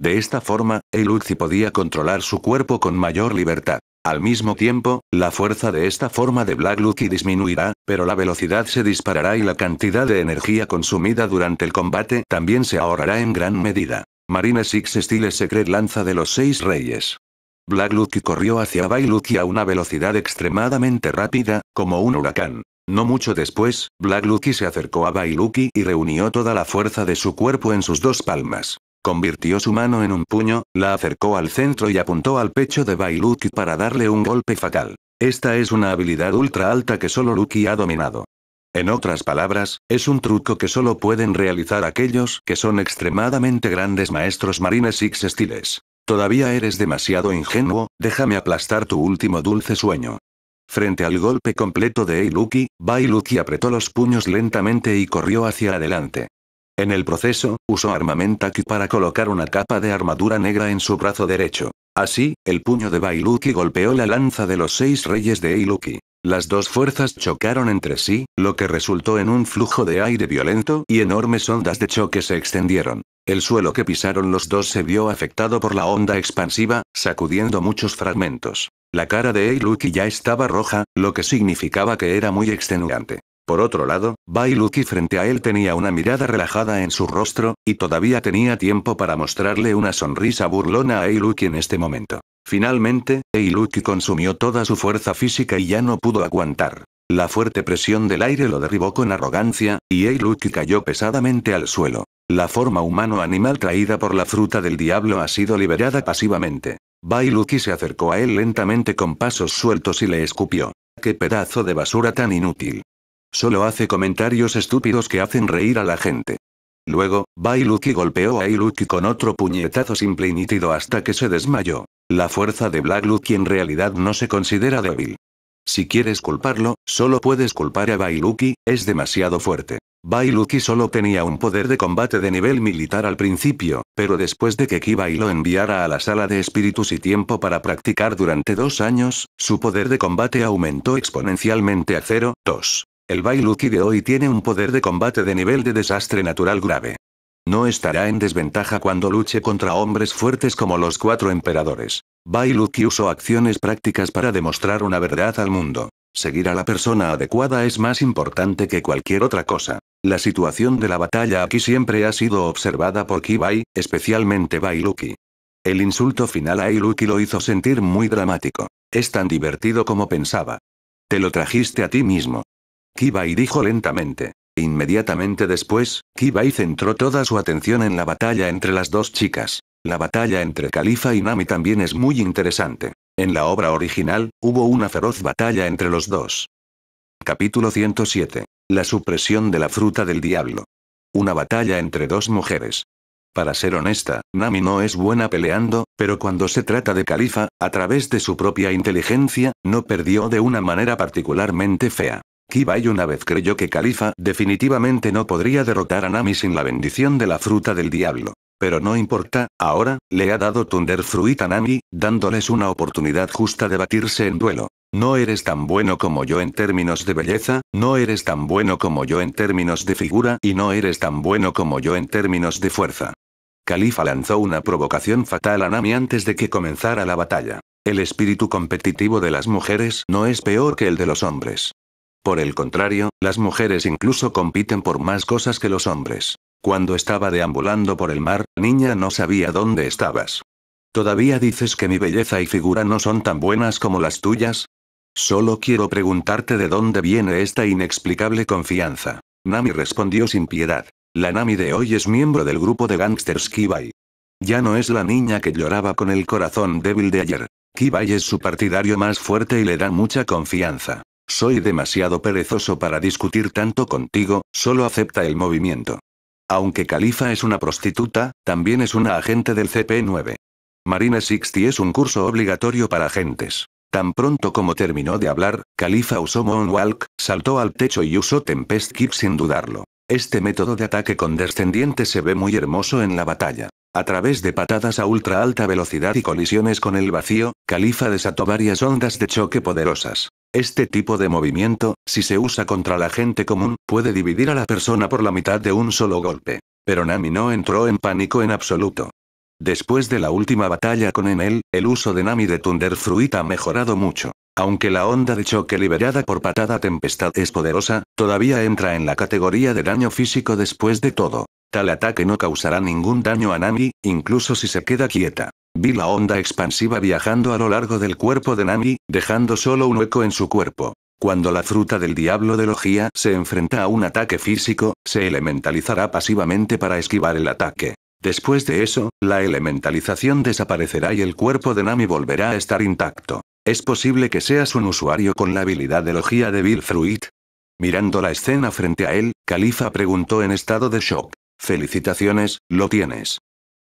De esta forma, el podía controlar su cuerpo con mayor libertad. Al mismo tiempo, la fuerza de esta forma de Black Lucky disminuirá, pero la velocidad se disparará y la cantidad de energía consumida durante el combate también se ahorrará en gran medida. Marine Six Steel Secret lanza de los seis reyes. Black Lucky corrió hacia Bailuki a una velocidad extremadamente rápida, como un huracán. No mucho después, Black Lucky se acercó a Bailuki y reunió toda la fuerza de su cuerpo en sus dos palmas. Convirtió su mano en un puño, la acercó al centro y apuntó al pecho de Bailuki para darle un golpe fatal. Esta es una habilidad ultra alta que solo Luki ha dominado. En otras palabras, es un truco que solo pueden realizar aquellos que son extremadamente grandes maestros marines x Estiles. Todavía eres demasiado ingenuo, déjame aplastar tu último dulce sueño. Frente al golpe completo de Eiluki, Bailuki apretó los puños lentamente y corrió hacia adelante. En el proceso, usó armamentaki para colocar una capa de armadura negra en su brazo derecho. Así, el puño de Bailuki golpeó la lanza de los seis reyes de Eiluki. Las dos fuerzas chocaron entre sí, lo que resultó en un flujo de aire violento y enormes ondas de choque se extendieron. El suelo que pisaron los dos se vio afectado por la onda expansiva, sacudiendo muchos fragmentos. La cara de Eiluki ya estaba roja, lo que significaba que era muy extenuante. Por otro lado, Bailuki frente a él tenía una mirada relajada en su rostro, y todavía tenía tiempo para mostrarle una sonrisa burlona a Eiluki en este momento. Finalmente, Eiluki consumió toda su fuerza física y ya no pudo aguantar. La fuerte presión del aire lo derribó con arrogancia, y Eiluki cayó pesadamente al suelo. La forma humano-animal traída por la fruta del diablo ha sido liberada pasivamente. Bailuki se acercó a él lentamente con pasos sueltos y le escupió. ¡Qué pedazo de basura tan inútil! Solo hace comentarios estúpidos que hacen reír a la gente. Luego, Bailuki golpeó a Iluki con otro puñetazo simple y nítido hasta que se desmayó. La fuerza de Black Luke en realidad no se considera débil. Si quieres culparlo, solo puedes culpar a Bailuki, es demasiado fuerte. Bailuki solo tenía un poder de combate de nivel militar al principio, pero después de que Kibai lo enviara a la sala de espíritus y tiempo para practicar durante dos años, su poder de combate aumentó exponencialmente a 0,2. El Bailuki de hoy tiene un poder de combate de nivel de desastre natural grave. No estará en desventaja cuando luche contra hombres fuertes como los cuatro emperadores. Bailuki usó acciones prácticas para demostrar una verdad al mundo. Seguir a la persona adecuada es más importante que cualquier otra cosa. La situación de la batalla aquí siempre ha sido observada por Kibai, especialmente Bailuki. El insulto final a Iluki lo hizo sentir muy dramático. Es tan divertido como pensaba. Te lo trajiste a ti mismo. Kibai dijo lentamente. Inmediatamente después, Kibai centró toda su atención en la batalla entre las dos chicas. La batalla entre Califa y Nami también es muy interesante. En la obra original, hubo una feroz batalla entre los dos. Capítulo 107. La supresión de la fruta del diablo. Una batalla entre dos mujeres. Para ser honesta, Nami no es buena peleando, pero cuando se trata de Califa, a través de su propia inteligencia, no perdió de una manera particularmente fea. Kibai una vez creyó que Califa definitivamente no podría derrotar a Nami sin la bendición de la fruta del diablo. Pero no importa, ahora, le ha dado Thunder Fruit a Nami, dándoles una oportunidad justa de batirse en duelo. No eres tan bueno como yo en términos de belleza, no eres tan bueno como yo en términos de figura y no eres tan bueno como yo en términos de fuerza. Califa lanzó una provocación fatal a Nami antes de que comenzara la batalla. El espíritu competitivo de las mujeres no es peor que el de los hombres. Por el contrario, las mujeres incluso compiten por más cosas que los hombres. Cuando estaba deambulando por el mar, niña no sabía dónde estabas. ¿Todavía dices que mi belleza y figura no son tan buenas como las tuyas? Solo quiero preguntarte de dónde viene esta inexplicable confianza. Nami respondió sin piedad. La Nami de hoy es miembro del grupo de gangsters Kibai. Ya no es la niña que lloraba con el corazón débil de ayer. Kibai es su partidario más fuerte y le da mucha confianza. Soy demasiado perezoso para discutir tanto contigo, solo acepta el movimiento. Aunque Califa es una prostituta, también es una agente del CP9. Marina 60 es un curso obligatorio para agentes. Tan pronto como terminó de hablar, Califa usó Moonwalk, saltó al techo y usó Tempest Kick sin dudarlo. Este método de ataque con condescendiente se ve muy hermoso en la batalla. A través de patadas a ultra alta velocidad y colisiones con el vacío, Califa desató varias ondas de choque poderosas. Este tipo de movimiento, si se usa contra la gente común, puede dividir a la persona por la mitad de un solo golpe. Pero Nami no entró en pánico en absoluto. Después de la última batalla con Enel, el uso de Nami de Thunder Fruit ha mejorado mucho. Aunque la onda de choque liberada por patada tempestad es poderosa, todavía entra en la categoría de daño físico después de todo. Tal ataque no causará ningún daño a Nami, incluso si se queda quieta. Vi la onda expansiva viajando a lo largo del cuerpo de Nami, dejando solo un hueco en su cuerpo. Cuando la fruta del diablo de Logia se enfrenta a un ataque físico, se elementalizará pasivamente para esquivar el ataque. Después de eso, la elementalización desaparecerá y el cuerpo de Nami volverá a estar intacto. Es posible que seas un usuario con la habilidad de Logia de Bill Fruit. Mirando la escena frente a él, Califa preguntó en estado de shock. Felicitaciones, lo tienes.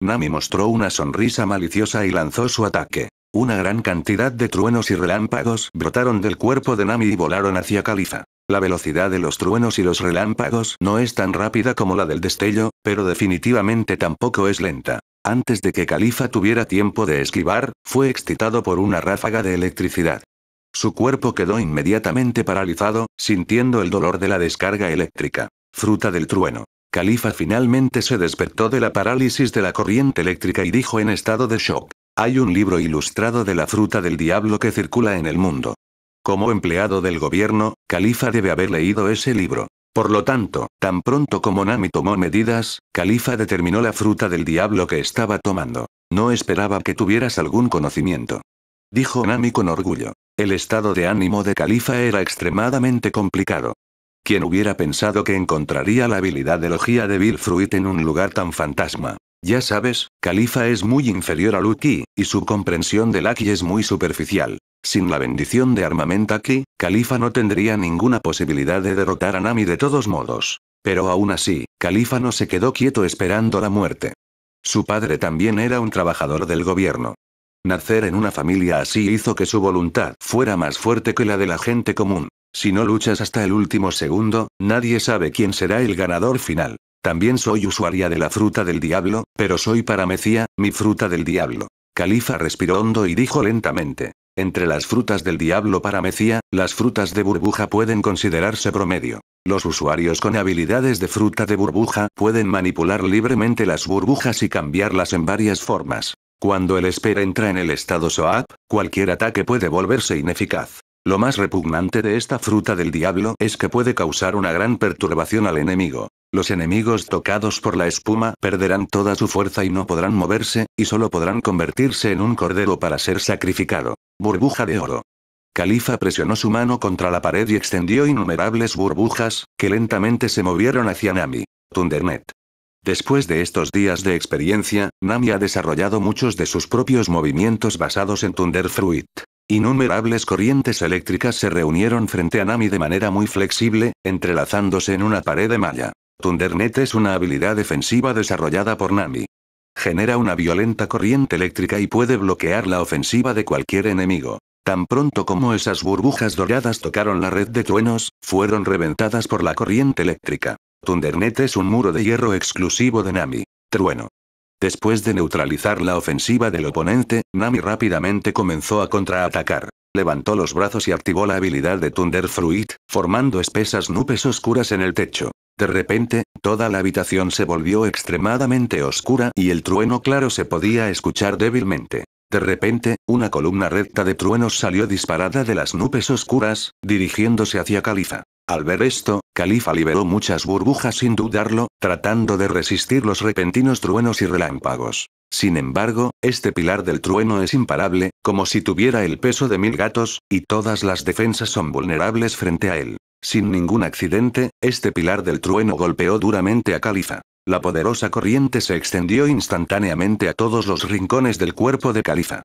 Nami mostró una sonrisa maliciosa y lanzó su ataque. Una gran cantidad de truenos y relámpagos brotaron del cuerpo de Nami y volaron hacia Califa. La velocidad de los truenos y los relámpagos no es tan rápida como la del destello, pero definitivamente tampoco es lenta. Antes de que Califa tuviera tiempo de esquivar, fue excitado por una ráfaga de electricidad. Su cuerpo quedó inmediatamente paralizado, sintiendo el dolor de la descarga eléctrica. Fruta del trueno califa finalmente se despertó de la parálisis de la corriente eléctrica y dijo en estado de shock. Hay un libro ilustrado de la fruta del diablo que circula en el mundo. Como empleado del gobierno, Califa debe haber leído ese libro. Por lo tanto, tan pronto como Nami tomó medidas, Califa determinó la fruta del diablo que estaba tomando. No esperaba que tuvieras algún conocimiento. Dijo Nami con orgullo. El estado de ánimo de Califa era extremadamente complicado. ¿Quién hubiera pensado que encontraría la habilidad de logía de Bill Fruit en un lugar tan fantasma? Ya sabes, Califa es muy inferior a Lucky, y su comprensión del Lucky es muy superficial. Sin la bendición de armamento aquí, Califa no tendría ninguna posibilidad de derrotar a Nami de todos modos. Pero aún así, Califa no se quedó quieto esperando la muerte. Su padre también era un trabajador del gobierno. Nacer en una familia así hizo que su voluntad fuera más fuerte que la de la gente común. Si no luchas hasta el último segundo, nadie sabe quién será el ganador final. También soy usuaria de la fruta del diablo, pero soy para mi fruta del diablo. Califa respiró hondo y dijo lentamente. Entre las frutas del diablo para las frutas de burbuja pueden considerarse promedio. Los usuarios con habilidades de fruta de burbuja pueden manipular libremente las burbujas y cambiarlas en varias formas. Cuando el espera entra en el estado SOAP, cualquier ataque puede volverse ineficaz. Lo más repugnante de esta fruta del diablo es que puede causar una gran perturbación al enemigo. Los enemigos tocados por la espuma perderán toda su fuerza y no podrán moverse, y solo podrán convertirse en un cordero para ser sacrificado. Burbuja de oro. Califa presionó su mano contra la pared y extendió innumerables burbujas, que lentamente se movieron hacia Nami. Thundernet. Después de estos días de experiencia, Nami ha desarrollado muchos de sus propios movimientos basados en Fruit. Innumerables corrientes eléctricas se reunieron frente a Nami de manera muy flexible, entrelazándose en una pared de malla. Thundernet es una habilidad defensiva desarrollada por Nami. Genera una violenta corriente eléctrica y puede bloquear la ofensiva de cualquier enemigo. Tan pronto como esas burbujas doradas tocaron la red de truenos, fueron reventadas por la corriente eléctrica. Thundernet es un muro de hierro exclusivo de Nami. Trueno. Después de neutralizar la ofensiva del oponente, Nami rápidamente comenzó a contraatacar. Levantó los brazos y activó la habilidad de Thunder Fruit, formando espesas nubes oscuras en el techo. De repente, toda la habitación se volvió extremadamente oscura y el trueno claro se podía escuchar débilmente. De repente, una columna recta de truenos salió disparada de las nubes oscuras, dirigiéndose hacia Califa. Al ver esto, Califa liberó muchas burbujas sin dudarlo, tratando de resistir los repentinos truenos y relámpagos. Sin embargo, este pilar del trueno es imparable, como si tuviera el peso de mil gatos, y todas las defensas son vulnerables frente a él. Sin ningún accidente, este pilar del trueno golpeó duramente a Califa. La poderosa corriente se extendió instantáneamente a todos los rincones del cuerpo de Califa.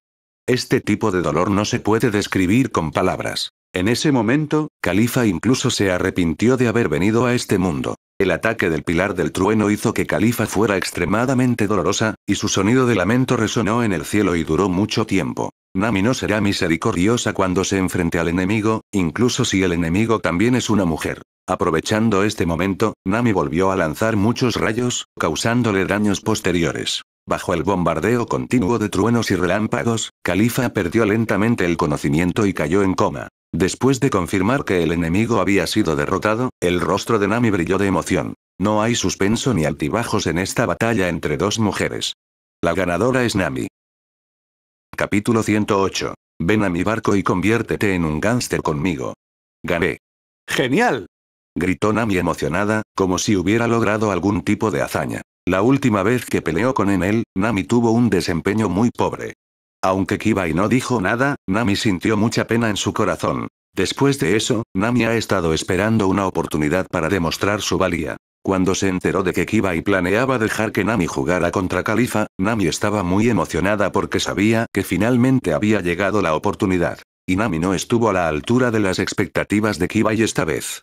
Este tipo de dolor no se puede describir con palabras. En ese momento, Califa incluso se arrepintió de haber venido a este mundo. El ataque del pilar del trueno hizo que Califa fuera extremadamente dolorosa, y su sonido de lamento resonó en el cielo y duró mucho tiempo. Nami no será misericordiosa cuando se enfrente al enemigo, incluso si el enemigo también es una mujer. Aprovechando este momento, Nami volvió a lanzar muchos rayos, causándole daños posteriores. Bajo el bombardeo continuo de truenos y relámpagos, Califa perdió lentamente el conocimiento y cayó en coma. Después de confirmar que el enemigo había sido derrotado, el rostro de Nami brilló de emoción. No hay suspenso ni altibajos en esta batalla entre dos mujeres. La ganadora es Nami. Capítulo 108. Ven a mi barco y conviértete en un gánster conmigo. Gané. Genial. Gritó Nami emocionada, como si hubiera logrado algún tipo de hazaña. La última vez que peleó con Enel, Nami tuvo un desempeño muy pobre. Aunque Kibai no dijo nada, Nami sintió mucha pena en su corazón. Después de eso, Nami ha estado esperando una oportunidad para demostrar su valía. Cuando se enteró de que Kibai planeaba dejar que Nami jugara contra Califa, Nami estaba muy emocionada porque sabía que finalmente había llegado la oportunidad. Y Nami no estuvo a la altura de las expectativas de Kibai esta vez.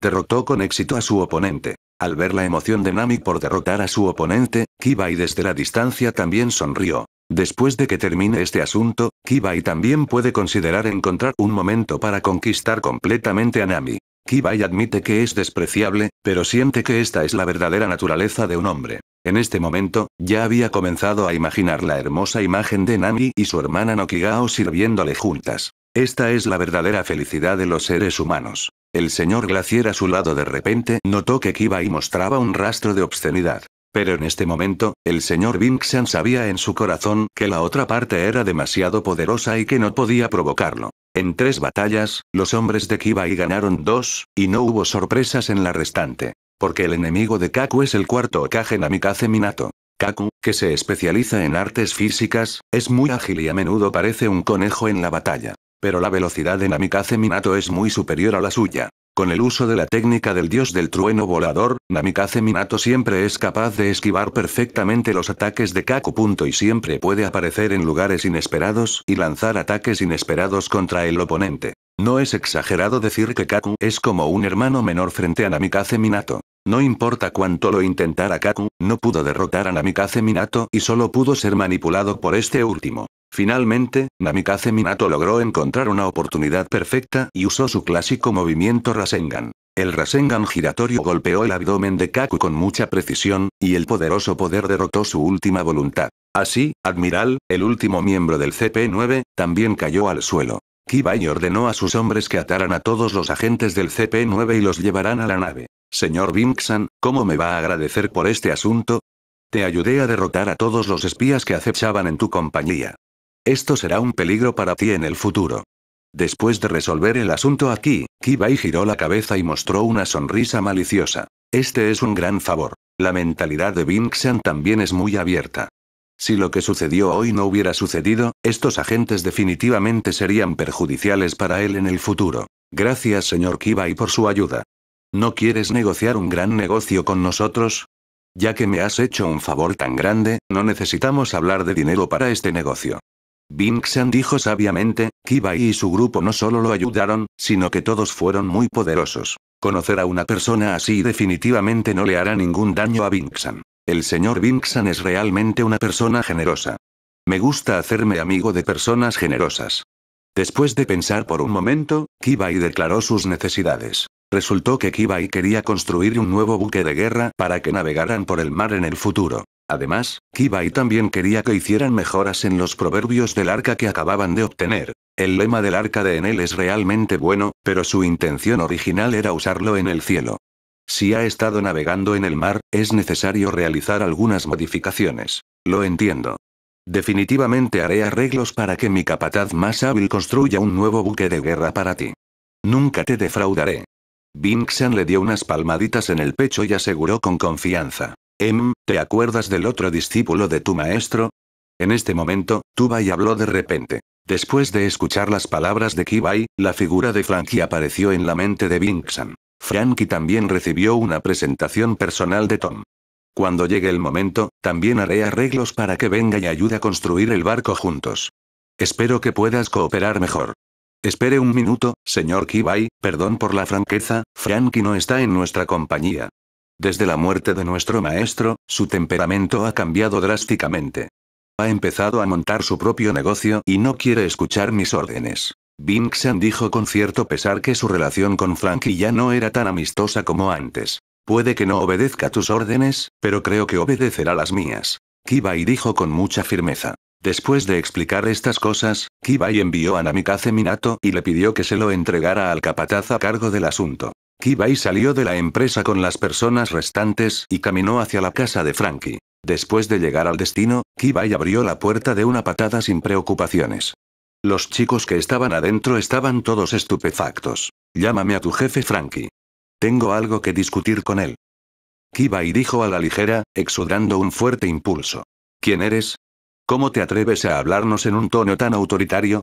Derrotó con éxito a su oponente. Al ver la emoción de Nami por derrotar a su oponente, Kibai desde la distancia también sonrió. Después de que termine este asunto, Kibai también puede considerar encontrar un momento para conquistar completamente a Nami. Kibai admite que es despreciable, pero siente que esta es la verdadera naturaleza de un hombre. En este momento, ya había comenzado a imaginar la hermosa imagen de Nami y su hermana Nokigao sirviéndole juntas. Esta es la verdadera felicidad de los seres humanos. El señor Glacier a su lado de repente notó que Kibai mostraba un rastro de obscenidad. Pero en este momento, el señor Vinksan sabía en su corazón que la otra parte era demasiado poderosa y que no podía provocarlo. En tres batallas, los hombres de Kibai ganaron dos, y no hubo sorpresas en la restante. Porque el enemigo de Kaku es el cuarto Okage Namikaze Minato. Kaku, que se especializa en artes físicas, es muy ágil y a menudo parece un conejo en la batalla. Pero la velocidad de Namikaze Minato es muy superior a la suya. Con el uso de la técnica del dios del trueno volador, Namikaze Minato siempre es capaz de esquivar perfectamente los ataques de Kaku. Y siempre puede aparecer en lugares inesperados y lanzar ataques inesperados contra el oponente. No es exagerado decir que Kaku es como un hermano menor frente a Namikaze Minato. No importa cuánto lo intentara Kaku, no pudo derrotar a Namikaze Minato y solo pudo ser manipulado por este último. Finalmente, Namikaze Minato logró encontrar una oportunidad perfecta y usó su clásico movimiento Rasengan. El Rasengan giratorio golpeó el abdomen de Kaku con mucha precisión, y el poderoso poder derrotó su última voluntad. Así, Admiral, el último miembro del CP-9, también cayó al suelo. Kibai ordenó a sus hombres que ataran a todos los agentes del CP-9 y los llevarán a la nave. Señor vinsan ¿cómo me va a agradecer por este asunto? Te ayudé a derrotar a todos los espías que acechaban en tu compañía. Esto será un peligro para ti en el futuro. Después de resolver el asunto aquí, Kibai giró la cabeza y mostró una sonrisa maliciosa. Este es un gran favor. La mentalidad de Xian también es muy abierta. Si lo que sucedió hoy no hubiera sucedido, estos agentes definitivamente serían perjudiciales para él en el futuro. Gracias señor Kibai por su ayuda. ¿No quieres negociar un gran negocio con nosotros? Ya que me has hecho un favor tan grande, no necesitamos hablar de dinero para este negocio. Bingxan dijo sabiamente, Kibai y su grupo no solo lo ayudaron, sino que todos fueron muy poderosos. Conocer a una persona así definitivamente no le hará ningún daño a Bingxan. El señor Bingxan es realmente una persona generosa. Me gusta hacerme amigo de personas generosas. Después de pensar por un momento, Kibai declaró sus necesidades. Resultó que Kibai quería construir un nuevo buque de guerra para que navegaran por el mar en el futuro. Además, Kibai también quería que hicieran mejoras en los proverbios del arca que acababan de obtener. El lema del arca de Enel es realmente bueno, pero su intención original era usarlo en el cielo. Si ha estado navegando en el mar, es necesario realizar algunas modificaciones. Lo entiendo. Definitivamente haré arreglos para que mi capataz más hábil construya un nuevo buque de guerra para ti. Nunca te defraudaré. Binxan le dio unas palmaditas en el pecho y aseguró con confianza. Em, ¿te acuerdas del otro discípulo de tu maestro? En este momento, y habló de repente. Después de escuchar las palabras de Kibai, la figura de Frankie apareció en la mente de Bingxan. Frankie también recibió una presentación personal de Tom. Cuando llegue el momento, también haré arreglos para que venga y ayude a construir el barco juntos. Espero que puedas cooperar mejor. Espere un minuto, señor Kibai, perdón por la franqueza, Frankie no está en nuestra compañía, desde la muerte de nuestro maestro, su temperamento ha cambiado drásticamente. Ha empezado a montar su propio negocio y no quiere escuchar mis órdenes. Binxan dijo con cierto pesar que su relación con Frankie ya no era tan amistosa como antes. Puede que no obedezca tus órdenes, pero creo que obedecerá las mías. Kibai dijo con mucha firmeza. Después de explicar estas cosas, Kibai envió a Namikaze Minato y le pidió que se lo entregara al capataz a cargo del asunto. Kibai salió de la empresa con las personas restantes y caminó hacia la casa de Frankie. Después de llegar al destino, Kibai abrió la puerta de una patada sin preocupaciones. Los chicos que estaban adentro estaban todos estupefactos. Llámame a tu jefe Frankie. Tengo algo que discutir con él. Kibai dijo a la ligera, exudando un fuerte impulso. ¿Quién eres? ¿Cómo te atreves a hablarnos en un tono tan autoritario?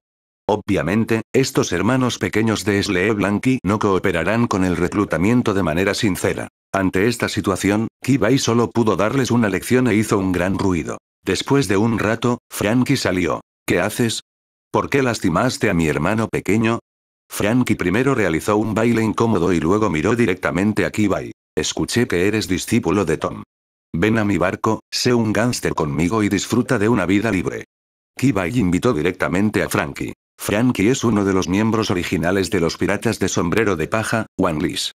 Obviamente, estos hermanos pequeños de Slee Blanqui no cooperarán con el reclutamiento de manera sincera. Ante esta situación, Kibai solo pudo darles una lección e hizo un gran ruido. Después de un rato, Frankie salió. ¿Qué haces? ¿Por qué lastimaste a mi hermano pequeño? Frankie primero realizó un baile incómodo y luego miró directamente a Kibai. Escuché que eres discípulo de Tom. Ven a mi barco, sé un gángster conmigo y disfruta de una vida libre. Kibai invitó directamente a Frankie. Frankie es uno de los miembros originales de los piratas de sombrero de paja, One List.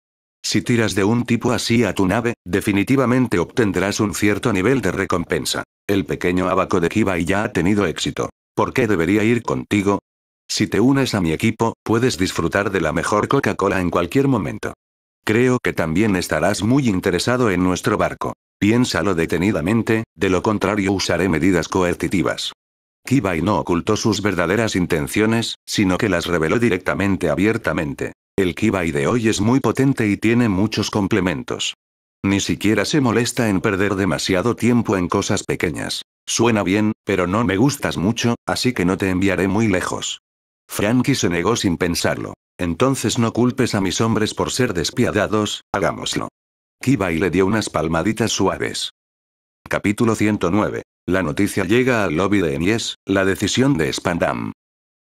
Si tiras de un tipo así a tu nave, definitivamente obtendrás un cierto nivel de recompensa. El pequeño abaco de Kiba ya ha tenido éxito. ¿Por qué debería ir contigo? Si te unes a mi equipo, puedes disfrutar de la mejor Coca-Cola en cualquier momento. Creo que también estarás muy interesado en nuestro barco. Piénsalo detenidamente, de lo contrario usaré medidas coercitivas. Kibai no ocultó sus verdaderas intenciones, sino que las reveló directamente abiertamente. El Kibai de hoy es muy potente y tiene muchos complementos. Ni siquiera se molesta en perder demasiado tiempo en cosas pequeñas. Suena bien, pero no me gustas mucho, así que no te enviaré muy lejos. Frankie se negó sin pensarlo. Entonces no culpes a mis hombres por ser despiadados, hagámoslo. Kibai le dio unas palmaditas suaves. Capítulo 109. La noticia llega al lobby de Enies, la decisión de Spandam.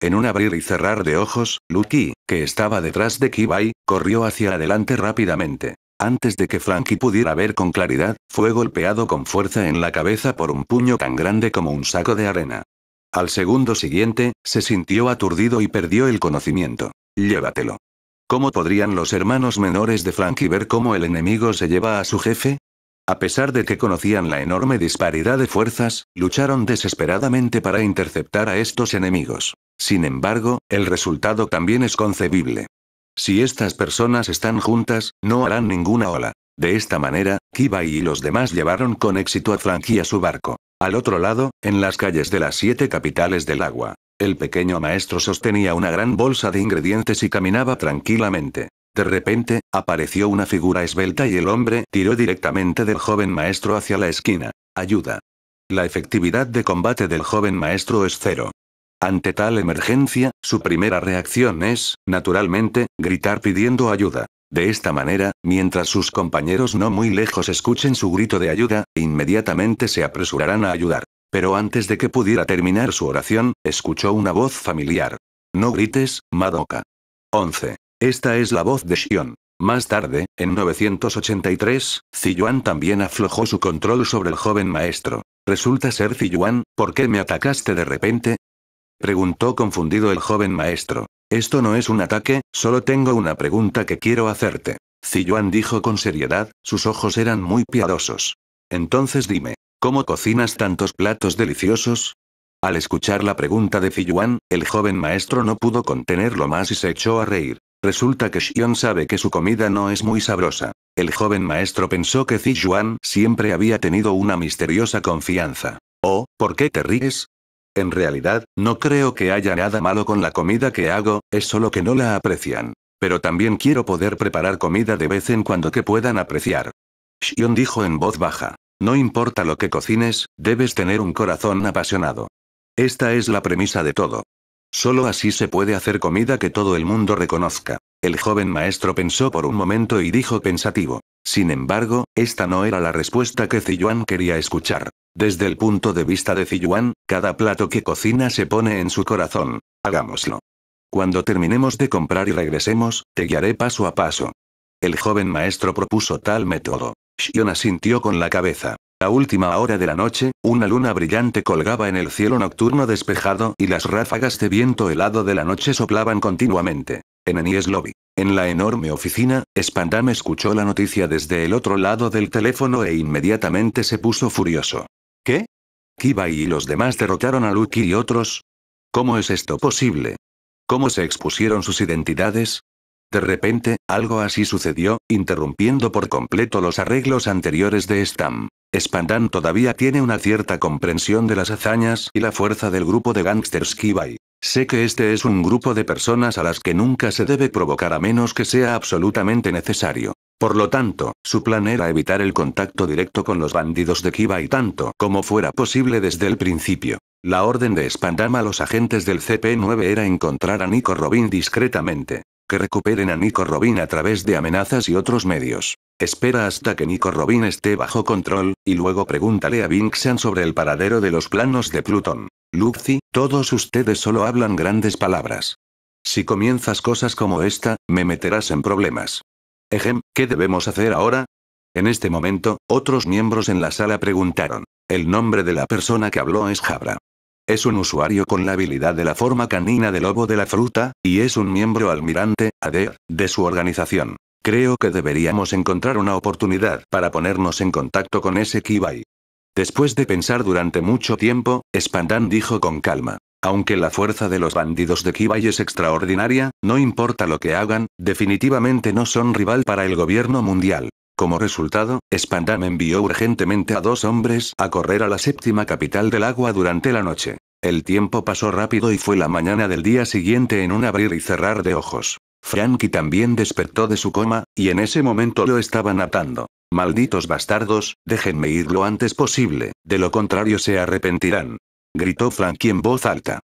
En un abrir y cerrar de ojos, Lucky, que estaba detrás de Kibai, corrió hacia adelante rápidamente. Antes de que Frankie pudiera ver con claridad, fue golpeado con fuerza en la cabeza por un puño tan grande como un saco de arena. Al segundo siguiente, se sintió aturdido y perdió el conocimiento. Llévatelo. ¿Cómo podrían los hermanos menores de Frankie ver cómo el enemigo se lleva a su jefe? A pesar de que conocían la enorme disparidad de fuerzas, lucharon desesperadamente para interceptar a estos enemigos. Sin embargo, el resultado también es concebible. Si estas personas están juntas, no harán ninguna ola. De esta manera, Kiba y los demás llevaron con éxito a Frank a su barco. Al otro lado, en las calles de las siete capitales del agua, el pequeño maestro sostenía una gran bolsa de ingredientes y caminaba tranquilamente. De repente, apareció una figura esbelta y el hombre tiró directamente del joven maestro hacia la esquina. Ayuda. La efectividad de combate del joven maestro es cero. Ante tal emergencia, su primera reacción es, naturalmente, gritar pidiendo ayuda. De esta manera, mientras sus compañeros no muy lejos escuchen su grito de ayuda, inmediatamente se apresurarán a ayudar. Pero antes de que pudiera terminar su oración, escuchó una voz familiar. No grites, Madoka. 11. Esta es la voz de Xion. Más tarde, en 983, Ziyuan también aflojó su control sobre el joven maestro. Resulta ser Ziyuan, ¿por qué me atacaste de repente? Preguntó confundido el joven maestro. Esto no es un ataque, solo tengo una pregunta que quiero hacerte. Ziyuan dijo con seriedad, sus ojos eran muy piadosos. Entonces dime, ¿cómo cocinas tantos platos deliciosos? Al escuchar la pregunta de Ziyuan, el joven maestro no pudo contenerlo más y se echó a reír. Resulta que Xion sabe que su comida no es muy sabrosa. El joven maestro pensó que Ziyuan siempre había tenido una misteriosa confianza. Oh, ¿por qué te ríes? En realidad, no creo que haya nada malo con la comida que hago, es solo que no la aprecian. Pero también quiero poder preparar comida de vez en cuando que puedan apreciar. Xion dijo en voz baja. No importa lo que cocines, debes tener un corazón apasionado. Esta es la premisa de todo. Solo así se puede hacer comida que todo el mundo reconozca. El joven maestro pensó por un momento y dijo pensativo. Sin embargo, esta no era la respuesta que Ziyuan quería escuchar. Desde el punto de vista de Ziyuan, cada plato que cocina se pone en su corazón. Hagámoslo. Cuando terminemos de comprar y regresemos, te guiaré paso a paso. El joven maestro propuso tal método. Xion asintió con la cabeza. La última hora de la noche, una luna brillante colgaba en el cielo nocturno despejado y las ráfagas de viento helado de la noche soplaban continuamente. En Anies Lobby. En la enorme oficina, Spandam escuchó la noticia desde el otro lado del teléfono e inmediatamente se puso furioso. ¿Qué? Kiba y los demás derrotaron a Lucky y otros. ¿Cómo es esto posible? ¿Cómo se expusieron sus identidades? De repente, algo así sucedió, interrumpiendo por completo los arreglos anteriores de Stam. Spandam todavía tiene una cierta comprensión de las hazañas y la fuerza del grupo de gangsters Kibai. Sé que este es un grupo de personas a las que nunca se debe provocar a menos que sea absolutamente necesario. Por lo tanto, su plan era evitar el contacto directo con los bandidos de Kibai tanto como fuera posible desde el principio. La orden de Spandam a los agentes del CP-9 era encontrar a Nico Robin discretamente que recuperen a Nico Robin a través de amenazas y otros medios. Espera hasta que Nico Robin esté bajo control, y luego pregúntale a Vincent sobre el paradero de los planos de Plutón. Lucy, todos ustedes solo hablan grandes palabras. Si comienzas cosas como esta, me meterás en problemas. Ejem, ¿qué debemos hacer ahora? En este momento, otros miembros en la sala preguntaron. El nombre de la persona que habló es Jabra. Es un usuario con la habilidad de la forma canina de lobo de la fruta, y es un miembro almirante, ADER, de su organización. Creo que deberíamos encontrar una oportunidad para ponernos en contacto con ese Kibai. Después de pensar durante mucho tiempo, Spandan dijo con calma. Aunque la fuerza de los bandidos de Kibai es extraordinaria, no importa lo que hagan, definitivamente no son rival para el gobierno mundial. Como resultado, Spandam envió urgentemente a dos hombres a correr a la séptima capital del agua durante la noche. El tiempo pasó rápido y fue la mañana del día siguiente en un abrir y cerrar de ojos. Frankie también despertó de su coma, y en ese momento lo estaban atando. Malditos bastardos, déjenme ir lo antes posible, de lo contrario se arrepentirán. Gritó Frankie en voz alta.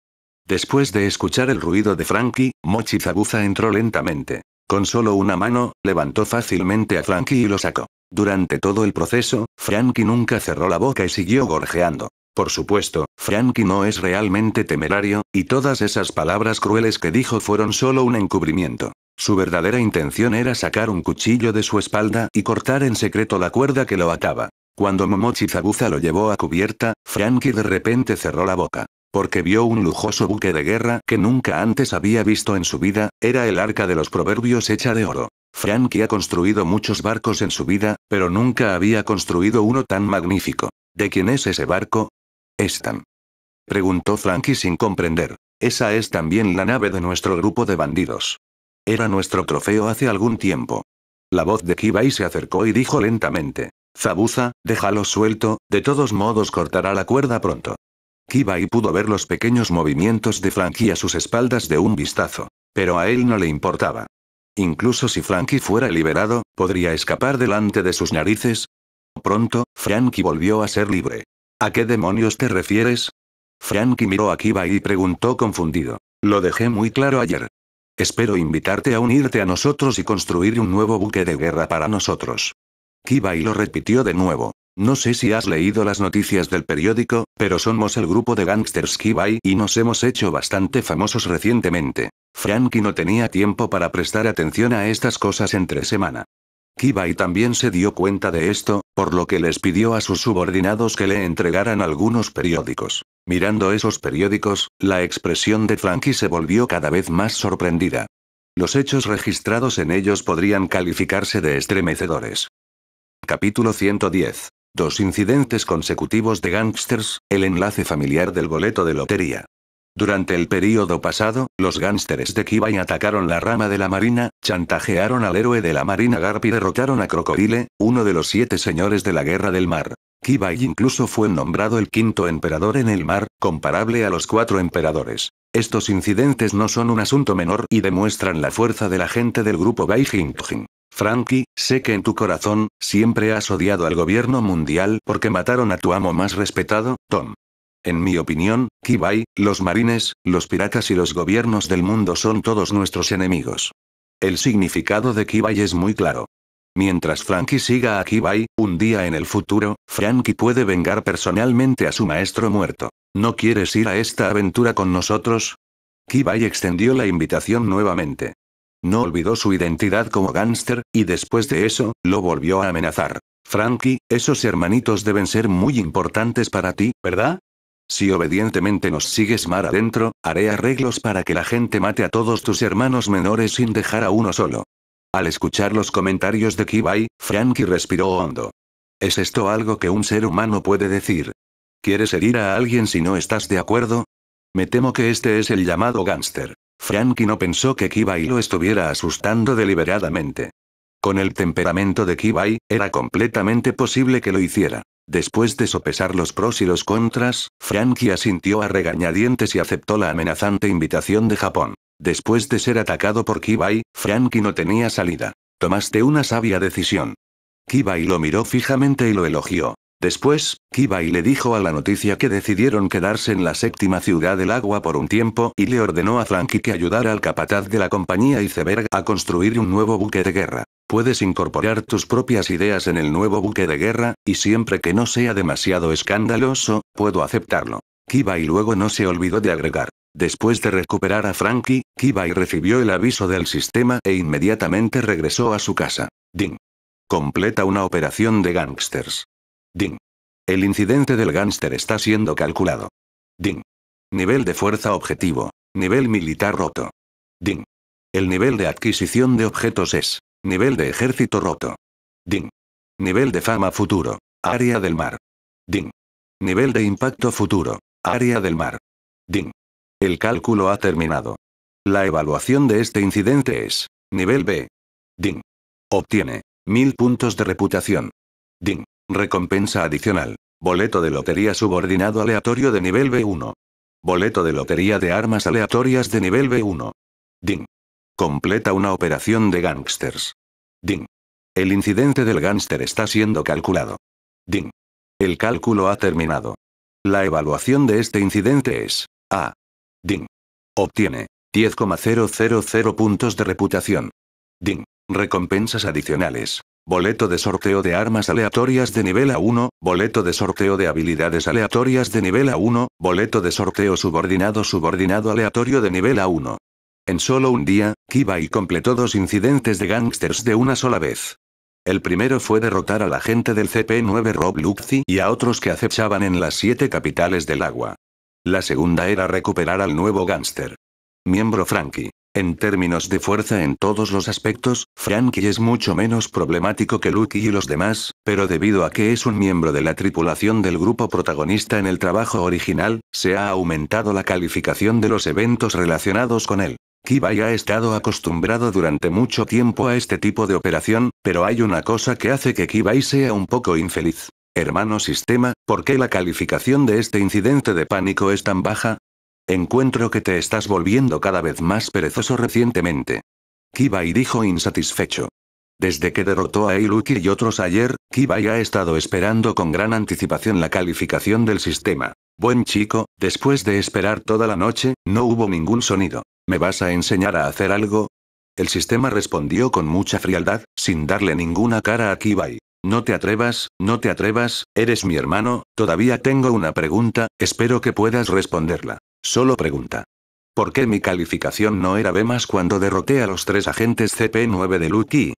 Después de escuchar el ruido de Frankie, Mochi Zabuza entró lentamente. Con solo una mano, levantó fácilmente a Frankie y lo sacó. Durante todo el proceso, Frankie nunca cerró la boca y siguió gorjeando. Por supuesto, Frankie no es realmente temerario, y todas esas palabras crueles que dijo fueron solo un encubrimiento. Su verdadera intención era sacar un cuchillo de su espalda y cortar en secreto la cuerda que lo ataba. Cuando Momochi Zabuza lo llevó a cubierta, Frankie de repente cerró la boca. Porque vio un lujoso buque de guerra que nunca antes había visto en su vida, era el arca de los proverbios hecha de oro. Frankie ha construido muchos barcos en su vida, pero nunca había construido uno tan magnífico. ¿De quién es ese barco? Están. Preguntó Frankie sin comprender. Esa es también la nave de nuestro grupo de bandidos. Era nuestro trofeo hace algún tiempo. La voz de Kibai se acercó y dijo lentamente. Zabuza, déjalo suelto, de todos modos cortará la cuerda pronto. Kibai pudo ver los pequeños movimientos de Frankie a sus espaldas de un vistazo. Pero a él no le importaba. Incluso si Frankie fuera liberado, podría escapar delante de sus narices. Pronto, Frankie volvió a ser libre. ¿A qué demonios te refieres? Frankie miró a Kibai y preguntó confundido. Lo dejé muy claro ayer. Espero invitarte a unirte a nosotros y construir un nuevo buque de guerra para nosotros. Kibai lo repitió de nuevo. No sé si has leído las noticias del periódico, pero somos el grupo de gangsters Kibai y nos hemos hecho bastante famosos recientemente. Frankie no tenía tiempo para prestar atención a estas cosas entre semana. Kibai también se dio cuenta de esto, por lo que les pidió a sus subordinados que le entregaran algunos periódicos. Mirando esos periódicos, la expresión de Frankie se volvió cada vez más sorprendida. Los hechos registrados en ellos podrían calificarse de estremecedores. Capítulo 110. Dos incidentes consecutivos de gángsters, el enlace familiar del boleto de lotería. Durante el periodo pasado, los gángsters de Kibai atacaron la rama de la Marina, chantajearon al héroe de la Marina Garp y derrotaron a Crocodile, uno de los siete señores de la Guerra del Mar. Kibai incluso fue nombrado el quinto emperador en el mar, comparable a los cuatro emperadores. Estos incidentes no son un asunto menor y demuestran la fuerza de la gente del grupo Bai Frankie, sé que en tu corazón, siempre has odiado al gobierno mundial porque mataron a tu amo más respetado, Tom. En mi opinión, Kibai, los marines, los piratas y los gobiernos del mundo son todos nuestros enemigos. El significado de Kibai es muy claro. Mientras Frankie siga a Kibai, un día en el futuro, Frankie puede vengar personalmente a su maestro muerto. ¿No quieres ir a esta aventura con nosotros? Kibai extendió la invitación nuevamente. No olvidó su identidad como gánster, y después de eso, lo volvió a amenazar. Frankie, esos hermanitos deben ser muy importantes para ti, ¿verdad? Si obedientemente nos sigues mar adentro, haré arreglos para que la gente mate a todos tus hermanos menores sin dejar a uno solo. Al escuchar los comentarios de Kibai, Frankie respiró hondo. ¿Es esto algo que un ser humano puede decir? ¿Quieres herir a alguien si no estás de acuerdo? Me temo que este es el llamado gánster. Frankie no pensó que Kibai lo estuviera asustando deliberadamente. Con el temperamento de Kibai, era completamente posible que lo hiciera. Después de sopesar los pros y los contras, Frankie asintió a regañadientes y aceptó la amenazante invitación de Japón. Después de ser atacado por Kibai, Frankie no tenía salida. Tomaste una sabia decisión. Kibai lo miró fijamente y lo elogió. Después, Kibai le dijo a la noticia que decidieron quedarse en la séptima ciudad del agua por un tiempo y le ordenó a Frankie que ayudara al capataz de la compañía Iceberg a construir un nuevo buque de guerra. Puedes incorporar tus propias ideas en el nuevo buque de guerra, y siempre que no sea demasiado escandaloso, puedo aceptarlo. Kibai luego no se olvidó de agregar. Después de recuperar a Frankie, Kibai recibió el aviso del sistema e inmediatamente regresó a su casa. Ding. Completa una operación de gangsters. Ding. El incidente del gángster está siendo calculado. Ding. Nivel de fuerza objetivo. Nivel militar roto. Ding. El nivel de adquisición de objetos es. Nivel de ejército roto. Ding. Nivel de fama futuro. Área del mar. Ding. Nivel de impacto futuro. Área del mar. Ding. El cálculo ha terminado. La evaluación de este incidente es. Nivel B. Ding. Obtiene. Mil puntos de reputación. Ding. Recompensa adicional. Boleto de lotería subordinado aleatorio de nivel B1. Boleto de lotería de armas aleatorias de nivel B1. Ding. Completa una operación de gangsters. Ding. El incidente del gángster está siendo calculado. Ding. El cálculo ha terminado. La evaluación de este incidente es A. Ding. Obtiene 10,000 puntos de reputación. Ding. Recompensas adicionales. Boleto de sorteo de armas aleatorias de nivel A1, boleto de sorteo de habilidades aleatorias de nivel A1, boleto de sorteo subordinado subordinado aleatorio de nivel A1. En solo un día, y completó dos incidentes de gángsters de una sola vez. El primero fue derrotar a la gente del CP9 Rob Luxi y a otros que acechaban en las siete capitales del agua. La segunda era recuperar al nuevo gángster. Miembro Frankie. En términos de fuerza en todos los aspectos, Frankie es mucho menos problemático que Lucky y los demás, pero debido a que es un miembro de la tripulación del grupo protagonista en el trabajo original, se ha aumentado la calificación de los eventos relacionados con él. ya ha estado acostumbrado durante mucho tiempo a este tipo de operación, pero hay una cosa que hace que y sea un poco infeliz. Hermano Sistema, ¿por qué la calificación de este incidente de pánico es tan baja? Encuentro que te estás volviendo cada vez más perezoso recientemente. Kibai dijo insatisfecho. Desde que derrotó a Eiluki y otros ayer, Kibai ha estado esperando con gran anticipación la calificación del sistema. Buen chico, después de esperar toda la noche, no hubo ningún sonido. ¿Me vas a enseñar a hacer algo? El sistema respondió con mucha frialdad, sin darle ninguna cara a Kibai. No te atrevas, no te atrevas, eres mi hermano, todavía tengo una pregunta, espero que puedas responderla. Solo pregunta. ¿Por qué mi calificación no era B más cuando derroté a los tres agentes CP9 de Lucky?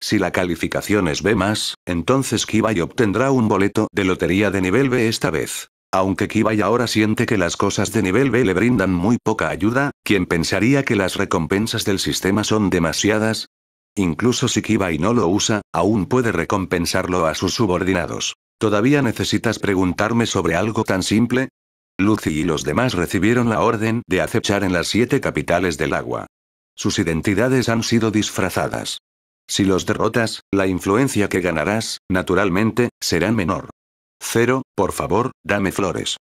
Si la calificación es B más, entonces Kibai obtendrá un boleto de lotería de nivel B esta vez. Aunque Kibai ahora siente que las cosas de nivel B le brindan muy poca ayuda, ¿quién pensaría que las recompensas del sistema son demasiadas? Incluso si Kibai no lo usa, aún puede recompensarlo a sus subordinados. ¿Todavía necesitas preguntarme sobre algo tan simple? Lucy y los demás recibieron la orden de acechar en las siete capitales del agua. Sus identidades han sido disfrazadas. Si los derrotas, la influencia que ganarás, naturalmente, será menor. Cero, por favor, dame flores.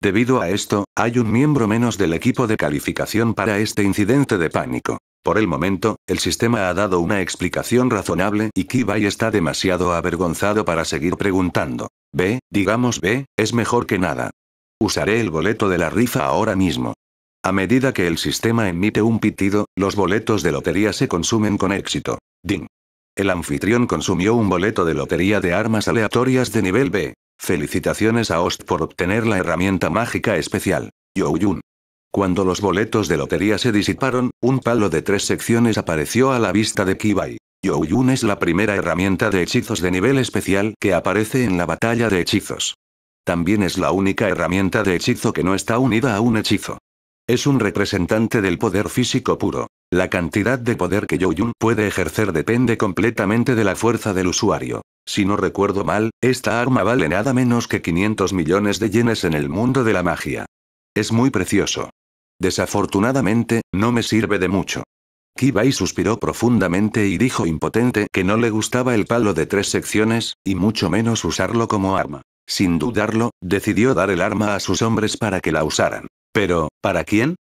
Debido a esto, hay un miembro menos del equipo de calificación para este incidente de pánico. Por el momento, el sistema ha dado una explicación razonable y Kibai está demasiado avergonzado para seguir preguntando. B, digamos B, es mejor que nada. Usaré el boleto de la rifa ahora mismo. A medida que el sistema emite un pitido, los boletos de lotería se consumen con éxito. Ding. El anfitrión consumió un boleto de lotería de armas aleatorias de nivel B. Felicitaciones a Ost por obtener la herramienta mágica especial. Youyun. Cuando los boletos de lotería se disiparon, un palo de tres secciones apareció a la vista de Kibai. Youyun es la primera herramienta de hechizos de nivel especial que aparece en la batalla de hechizos. También es la única herramienta de hechizo que no está unida a un hechizo. Es un representante del poder físico puro. La cantidad de poder que Yoyun puede ejercer depende completamente de la fuerza del usuario. Si no recuerdo mal, esta arma vale nada menos que 500 millones de yenes en el mundo de la magia. Es muy precioso. Desafortunadamente, no me sirve de mucho. Kibai suspiró profundamente y dijo impotente que no le gustaba el palo de tres secciones, y mucho menos usarlo como arma. Sin dudarlo, decidió dar el arma a sus hombres para que la usaran. Pero, ¿para quién?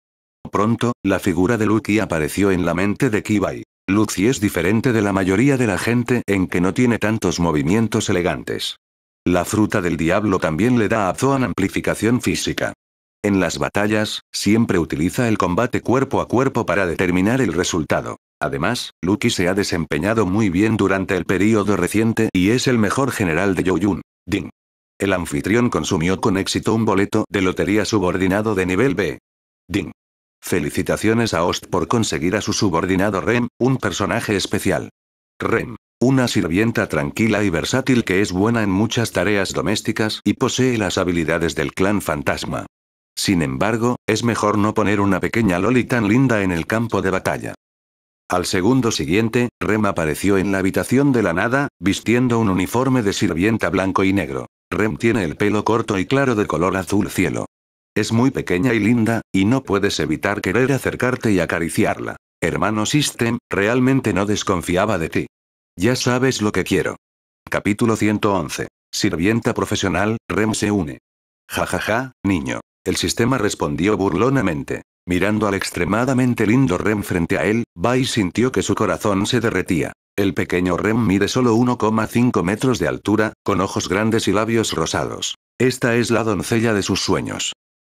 Pronto, la figura de Lucky apareció en la mente de Kibai. Lucy es diferente de la mayoría de la gente en que no tiene tantos movimientos elegantes. La fruta del diablo también le da a Zoan amplificación física. En las batallas, siempre utiliza el combate cuerpo a cuerpo para determinar el resultado. Además, Lucky se ha desempeñado muy bien durante el período reciente y es el mejor general de Yoyun. Ding. El anfitrión consumió con éxito un boleto de lotería subordinado de nivel B. Ding. Felicitaciones a Ost por conseguir a su subordinado Rem, un personaje especial. Rem. Una sirvienta tranquila y versátil que es buena en muchas tareas domésticas y posee las habilidades del clan fantasma. Sin embargo, es mejor no poner una pequeña Loli tan linda en el campo de batalla. Al segundo siguiente, Rem apareció en la habitación de la nada, vistiendo un uniforme de sirvienta blanco y negro. Rem tiene el pelo corto y claro de color azul cielo. Es muy pequeña y linda, y no puedes evitar querer acercarte y acariciarla. Hermano System, realmente no desconfiaba de ti. Ya sabes lo que quiero. Capítulo 111. Sirvienta profesional, Rem se une. Jajaja, ja, ja, niño. El sistema respondió burlonamente. Mirando al extremadamente lindo Rem frente a él, Bai sintió que su corazón se derretía. El pequeño Rem mide solo 1,5 metros de altura, con ojos grandes y labios rosados. Esta es la doncella de sus sueños.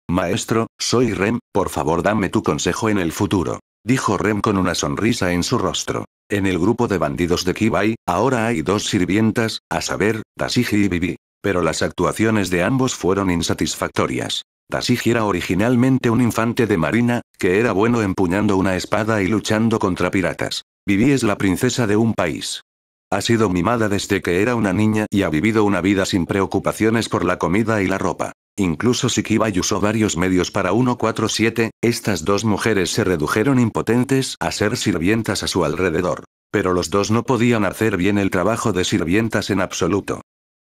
Maestro, soy Rem, por favor dame tu consejo en el futuro. Dijo Rem con una sonrisa en su rostro. En el grupo de bandidos de Kibai, ahora hay dos sirvientas, a saber, Tasiji y Bibi. Pero las actuaciones de ambos fueron insatisfactorias. Dasigi era originalmente un infante de marina, que era bueno empuñando una espada y luchando contra piratas. Vivi es la princesa de un país. Ha sido mimada desde que era una niña y ha vivido una vida sin preocupaciones por la comida y la ropa. Incluso si Kibai usó varios medios para 147, estas dos mujeres se redujeron impotentes a ser sirvientas a su alrededor. Pero los dos no podían hacer bien el trabajo de sirvientas en absoluto.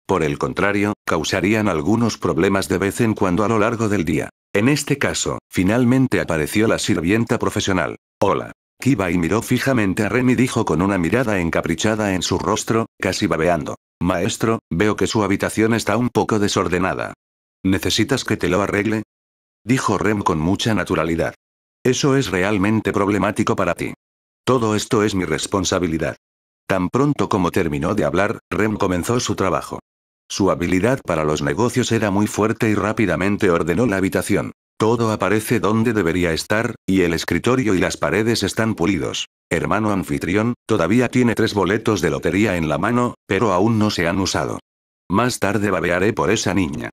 Por el contrario, causarían algunos problemas de vez en cuando a lo largo del día. En este caso, finalmente apareció la sirvienta profesional. Hola, y miró fijamente a Rem y dijo con una mirada encaprichada en su rostro, casi babeando. Maestro, veo que su habitación está un poco desordenada. ¿Necesitas que te lo arregle? Dijo Rem con mucha naturalidad. Eso es realmente problemático para ti. Todo esto es mi responsabilidad. Tan pronto como terminó de hablar, Rem comenzó su trabajo. Su habilidad para los negocios era muy fuerte y rápidamente ordenó la habitación. Todo aparece donde debería estar, y el escritorio y las paredes están pulidos. Hermano anfitrión, todavía tiene tres boletos de lotería en la mano, pero aún no se han usado. Más tarde babearé por esa niña.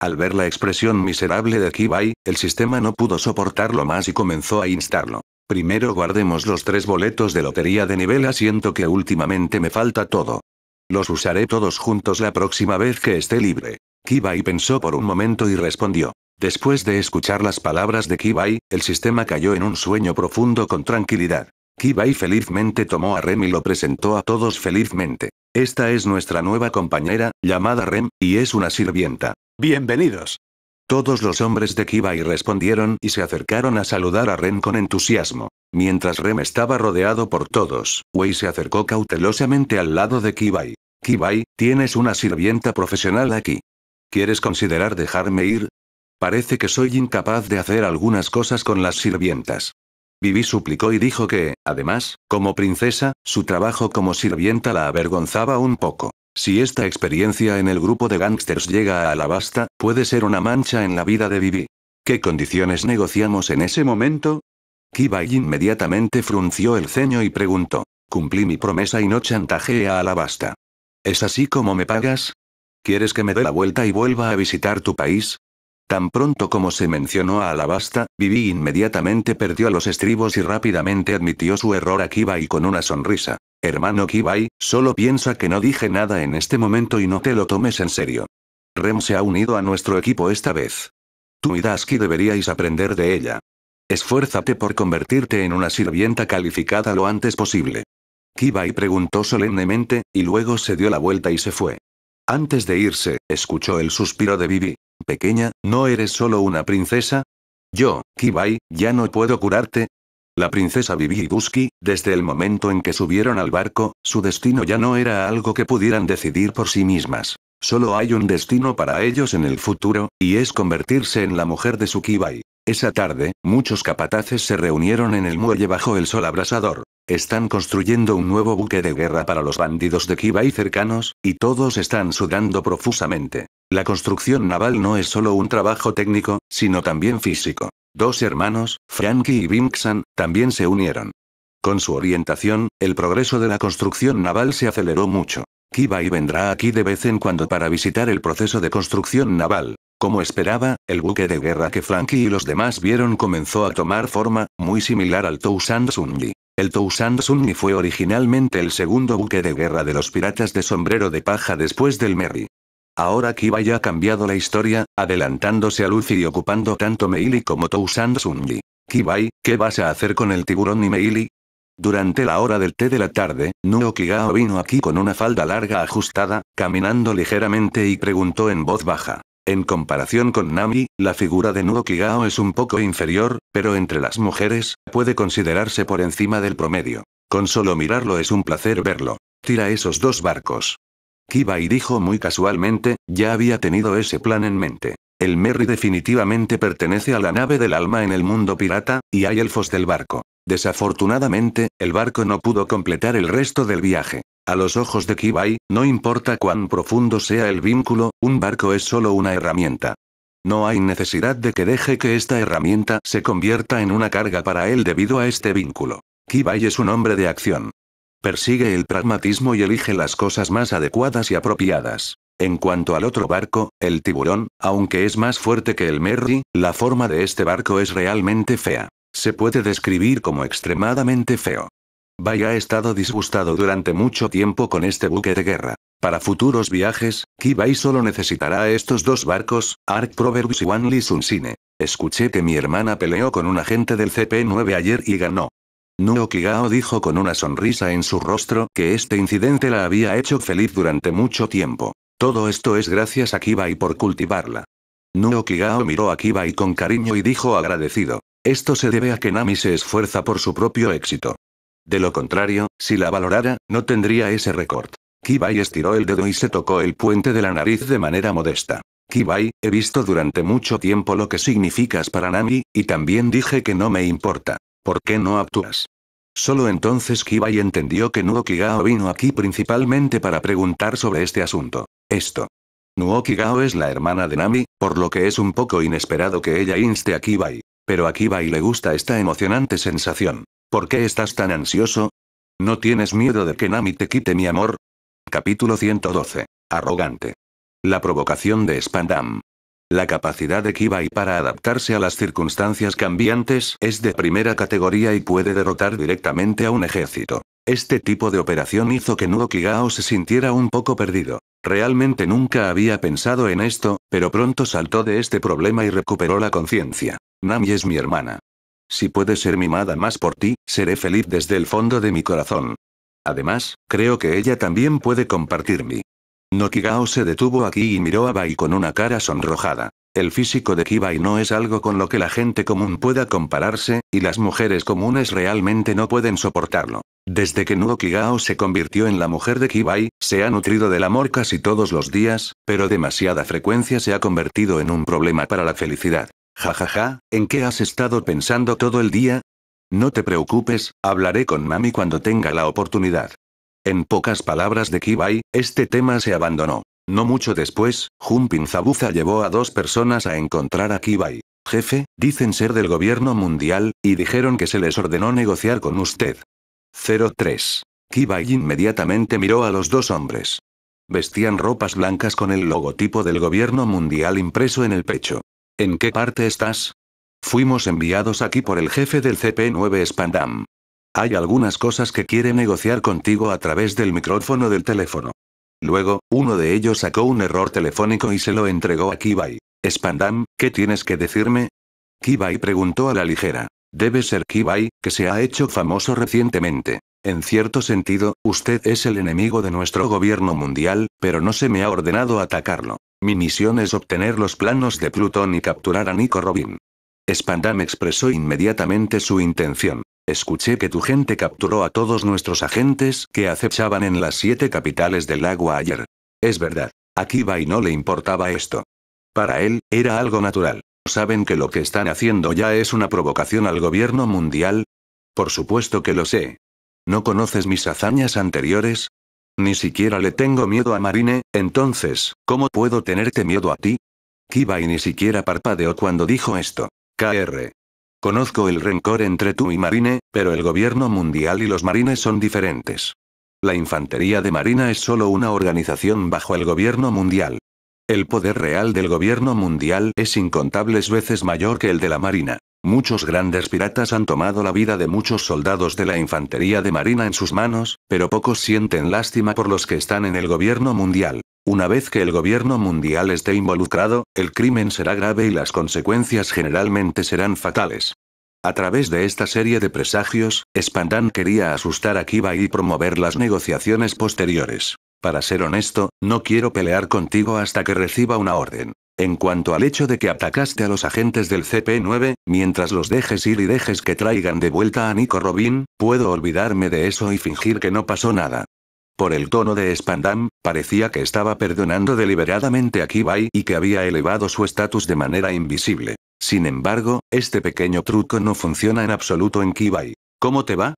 Al ver la expresión miserable de Kibai, el sistema no pudo soportarlo más y comenzó a instarlo. Primero guardemos los tres boletos de lotería de nivel siento que últimamente me falta todo. Los usaré todos juntos la próxima vez que esté libre. Kibai pensó por un momento y respondió. Después de escuchar las palabras de Kibai, el sistema cayó en un sueño profundo con tranquilidad. Kibai felizmente tomó a Rem y lo presentó a todos felizmente. Esta es nuestra nueva compañera, llamada Rem, y es una sirvienta. Bienvenidos. Todos los hombres de Kibai respondieron y se acercaron a saludar a Rem con entusiasmo. Mientras Rem estaba rodeado por todos, Wei se acercó cautelosamente al lado de Kibai. Kibai, tienes una sirvienta profesional aquí. ¿Quieres considerar dejarme ir? Parece que soy incapaz de hacer algunas cosas con las sirvientas. Vivi suplicó y dijo que, además, como princesa, su trabajo como sirvienta la avergonzaba un poco. Si esta experiencia en el grupo de gángsters llega a Alabasta, puede ser una mancha en la vida de Vivi. ¿Qué condiciones negociamos en ese momento? Kibai inmediatamente frunció el ceño y preguntó. Cumplí mi promesa y no chantajeé a Alabasta. ¿Es así como me pagas? ¿Quieres que me dé la vuelta y vuelva a visitar tu país? Tan pronto como se mencionó a Alabasta, Vivi inmediatamente perdió los estribos y rápidamente admitió su error a Kibai con una sonrisa. Hermano Kibai, solo piensa que no dije nada en este momento y no te lo tomes en serio. Rem se ha unido a nuestro equipo esta vez. Tú y Daski deberíais aprender de ella. Esfuérzate por convertirte en una sirvienta calificada lo antes posible. Kibai preguntó solemnemente, y luego se dio la vuelta y se fue. Antes de irse, escuchó el suspiro de Vivi. Pequeña, ¿no eres solo una princesa? Yo, Kibai, ya no puedo curarte. La princesa Vivi y Buski, desde el momento en que subieron al barco, su destino ya no era algo que pudieran decidir por sí mismas. Solo hay un destino para ellos en el futuro, y es convertirse en la mujer de su Kibai. Esa tarde, muchos capataces se reunieron en el muelle bajo el sol abrasador. Están construyendo un nuevo buque de guerra para los bandidos de Kibai cercanos, y todos están sudando profusamente. La construcción naval no es solo un trabajo técnico, sino también físico. Dos hermanos, Frankie y Vinksan, también se unieron. Con su orientación, el progreso de la construcción naval se aceleró mucho. Kiba y vendrá aquí de vez en cuando para visitar el proceso de construcción naval. Como esperaba, el buque de guerra que Frankie y los demás vieron comenzó a tomar forma, muy similar al Toussaint Sunni. El Toussaint Sunni fue originalmente el segundo buque de guerra de los piratas de sombrero de paja después del Merry. Ahora Kiba ya ha cambiado la historia, adelantándose a Luffy y ocupando tanto Meili como Tousan Sunji. Kibai, ¿qué vas a hacer con el tiburón y Meili? Durante la hora del té de la tarde, Nuo Kigao vino aquí con una falda larga ajustada, caminando ligeramente y preguntó en voz baja. En comparación con Nami, la figura de Nuo Kigao es un poco inferior, pero entre las mujeres, puede considerarse por encima del promedio. Con solo mirarlo es un placer verlo. Tira esos dos barcos. Kibai dijo muy casualmente, ya había tenido ese plan en mente. El Merry definitivamente pertenece a la nave del alma en el mundo pirata, y hay elfos del barco. Desafortunadamente, el barco no pudo completar el resto del viaje. A los ojos de Kibai, no importa cuán profundo sea el vínculo, un barco es solo una herramienta. No hay necesidad de que deje que esta herramienta se convierta en una carga para él debido a este vínculo. Kibai es un hombre de acción. Persigue el pragmatismo y elige las cosas más adecuadas y apropiadas. En cuanto al otro barco, el tiburón, aunque es más fuerte que el Merry, la forma de este barco es realmente fea. Se puede describir como extremadamente feo. Vaya ha estado disgustado durante mucho tiempo con este buque de guerra. Para futuros viajes, Kibai solo necesitará estos dos barcos, Ark Proverbs y Wanli Sunshine. Escuché que mi hermana peleó con un agente del CP9 ayer y ganó. Nuo Kigao dijo con una sonrisa en su rostro que este incidente la había hecho feliz durante mucho tiempo. Todo esto es gracias a Kibai por cultivarla. Nuo Kigao miró a Kibai con cariño y dijo agradecido. Esto se debe a que Nami se esfuerza por su propio éxito. De lo contrario, si la valorara, no tendría ese récord. Kibai estiró el dedo y se tocó el puente de la nariz de manera modesta. Kibai, he visto durante mucho tiempo lo que significas para Nami, y también dije que no me importa. ¿Por qué no actúas? Solo entonces Kibai entendió que Nuokigao vino aquí principalmente para preguntar sobre este asunto. Esto. Nuokigao es la hermana de Nami, por lo que es un poco inesperado que ella inste a Kibai. Pero a Kibai le gusta esta emocionante sensación. ¿Por qué estás tan ansioso? ¿No tienes miedo de que Nami te quite mi amor? Capítulo 112. Arrogante. La provocación de Spandam. La capacidad de Kibai para adaptarse a las circunstancias cambiantes es de primera categoría y puede derrotar directamente a un ejército. Este tipo de operación hizo que Nudo Kigao se sintiera un poco perdido. Realmente nunca había pensado en esto, pero pronto saltó de este problema y recuperó la conciencia. Nami es mi hermana. Si puede ser mimada más por ti, seré feliz desde el fondo de mi corazón. Además, creo que ella también puede compartir mi Nokigao se detuvo aquí y miró a Bai con una cara sonrojada. El físico de Kibai no es algo con lo que la gente común pueda compararse, y las mujeres comunes realmente no pueden soportarlo. Desde que Kigao se convirtió en la mujer de Kibai, se ha nutrido del amor casi todos los días, pero demasiada frecuencia se ha convertido en un problema para la felicidad. Ja ja, ja, ¿en qué has estado pensando todo el día? No te preocupes, hablaré con Mami cuando tenga la oportunidad. En pocas palabras de Kibai, este tema se abandonó. No mucho después, Pin Zabuza llevó a dos personas a encontrar a Kibai. Jefe, dicen ser del gobierno mundial, y dijeron que se les ordenó negociar con usted. 03. Kibai inmediatamente miró a los dos hombres. Vestían ropas blancas con el logotipo del gobierno mundial impreso en el pecho. ¿En qué parte estás? Fuimos enviados aquí por el jefe del CP9 Spandam. Hay algunas cosas que quiere negociar contigo a través del micrófono del teléfono. Luego, uno de ellos sacó un error telefónico y se lo entregó a Kibai. Spandam, ¿qué tienes que decirme? Kibai preguntó a la ligera. Debe ser Kibai, que se ha hecho famoso recientemente. En cierto sentido, usted es el enemigo de nuestro gobierno mundial, pero no se me ha ordenado atacarlo. Mi misión es obtener los planos de Plutón y capturar a Nico Robin. Spandam expresó inmediatamente su intención. Escuché que tu gente capturó a todos nuestros agentes que acechaban en las siete capitales del agua ayer. Es verdad. A y no le importaba esto. Para él, era algo natural. ¿Saben que lo que están haciendo ya es una provocación al gobierno mundial? Por supuesto que lo sé. ¿No conoces mis hazañas anteriores? Ni siquiera le tengo miedo a Marine, entonces, ¿cómo puedo tenerte miedo a ti? y ni siquiera parpadeó cuando dijo esto. KR. Conozco el rencor entre tú y Marine, pero el gobierno mundial y los marines son diferentes. La infantería de Marina es solo una organización bajo el gobierno mundial. El poder real del gobierno mundial es incontables veces mayor que el de la Marina. Muchos grandes piratas han tomado la vida de muchos soldados de la infantería de marina en sus manos, pero pocos sienten lástima por los que están en el gobierno mundial. Una vez que el gobierno mundial esté involucrado, el crimen será grave y las consecuencias generalmente serán fatales. A través de esta serie de presagios, Spandan quería asustar a Kiba y promover las negociaciones posteriores. Para ser honesto, no quiero pelear contigo hasta que reciba una orden. En cuanto al hecho de que atacaste a los agentes del CP9, mientras los dejes ir y dejes que traigan de vuelta a Nico Robin, puedo olvidarme de eso y fingir que no pasó nada. Por el tono de Spandam, parecía que estaba perdonando deliberadamente a Kibai y que había elevado su estatus de manera invisible. Sin embargo, este pequeño truco no funciona en absoluto en Kibai. ¿Cómo te va?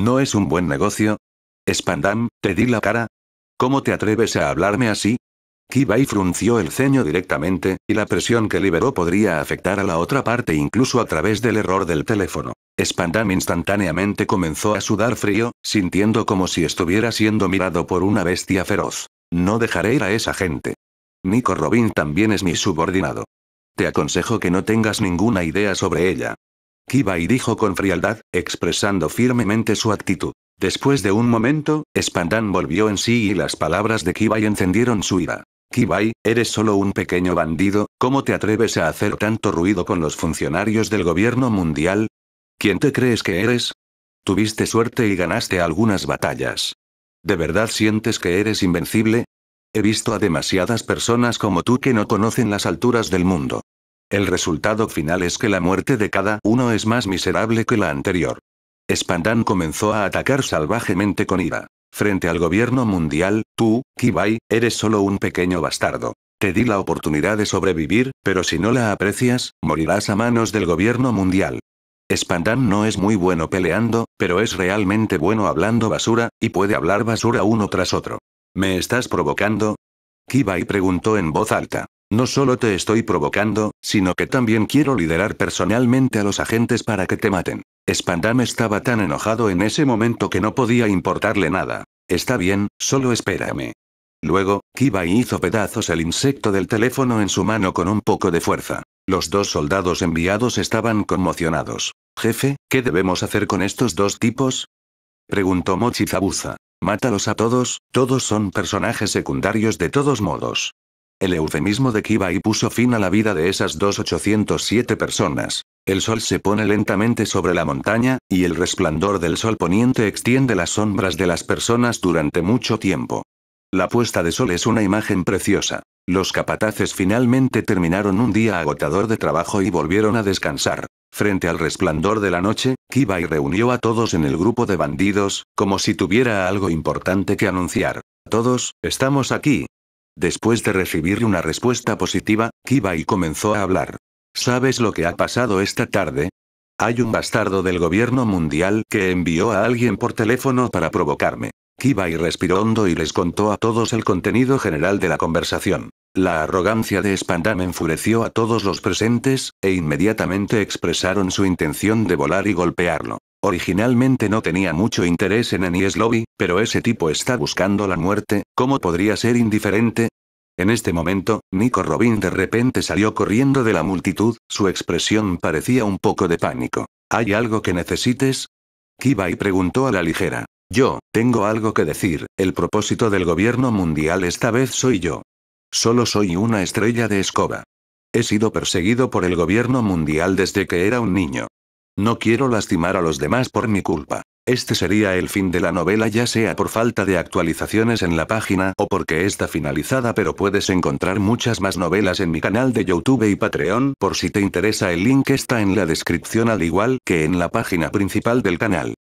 ¿No es un buen negocio? Spandam, te di la cara. ¿Cómo te atreves a hablarme así? Kibai frunció el ceño directamente, y la presión que liberó podría afectar a la otra parte incluso a través del error del teléfono. Spandam instantáneamente comenzó a sudar frío, sintiendo como si estuviera siendo mirado por una bestia feroz. No dejaré ir a esa gente. Nico Robin también es mi subordinado. Te aconsejo que no tengas ninguna idea sobre ella. Kibai dijo con frialdad, expresando firmemente su actitud. Después de un momento, Spandam volvió en sí y las palabras de Kibai encendieron su ira. Kibai, eres solo un pequeño bandido, ¿cómo te atreves a hacer tanto ruido con los funcionarios del gobierno mundial? ¿Quién te crees que eres? Tuviste suerte y ganaste algunas batallas. ¿De verdad sientes que eres invencible? He visto a demasiadas personas como tú que no conocen las alturas del mundo. El resultado final es que la muerte de cada uno es más miserable que la anterior. Spandan comenzó a atacar salvajemente con ira. Frente al gobierno mundial, tú, Kibai, eres solo un pequeño bastardo. Te di la oportunidad de sobrevivir, pero si no la aprecias, morirás a manos del gobierno mundial. Spandam no es muy bueno peleando, pero es realmente bueno hablando basura, y puede hablar basura uno tras otro. ¿Me estás provocando? Kibai preguntó en voz alta. No solo te estoy provocando, sino que también quiero liderar personalmente a los agentes para que te maten. Spandam estaba tan enojado en ese momento que no podía importarle nada. Está bien, solo espérame. Luego, Kibai hizo pedazos el insecto del teléfono en su mano con un poco de fuerza. Los dos soldados enviados estaban conmocionados. Jefe, ¿qué debemos hacer con estos dos tipos? Preguntó Mochizabuza. Mátalos a todos, todos son personajes secundarios de todos modos. El eufemismo de Kibai puso fin a la vida de esas dos 807 personas. El sol se pone lentamente sobre la montaña, y el resplandor del sol poniente extiende las sombras de las personas durante mucho tiempo. La puesta de sol es una imagen preciosa. Los capataces finalmente terminaron un día agotador de trabajo y volvieron a descansar. Frente al resplandor de la noche, Kibai reunió a todos en el grupo de bandidos, como si tuviera algo importante que anunciar. Todos, estamos aquí. Después de recibir una respuesta positiva, Kibai comenzó a hablar. ¿Sabes lo que ha pasado esta tarde? Hay un bastardo del gobierno mundial que envió a alguien por teléfono para provocarme. y respiró hondo y les contó a todos el contenido general de la conversación. La arrogancia de Spandam enfureció a todos los presentes, e inmediatamente expresaron su intención de volar y golpearlo. Originalmente no tenía mucho interés en Anies Lobby, pero ese tipo está buscando la muerte, ¿cómo podría ser indiferente? En este momento, Nico Robin de repente salió corriendo de la multitud, su expresión parecía un poco de pánico. ¿Hay algo que necesites? Kibai preguntó a la ligera. Yo, tengo algo que decir, el propósito del gobierno mundial esta vez soy yo. Solo soy una estrella de escoba. He sido perseguido por el gobierno mundial desde que era un niño. No quiero lastimar a los demás por mi culpa. Este sería el fin de la novela ya sea por falta de actualizaciones en la página o porque está finalizada pero puedes encontrar muchas más novelas en mi canal de YouTube y Patreon por si te interesa el link está en la descripción al igual que en la página principal del canal.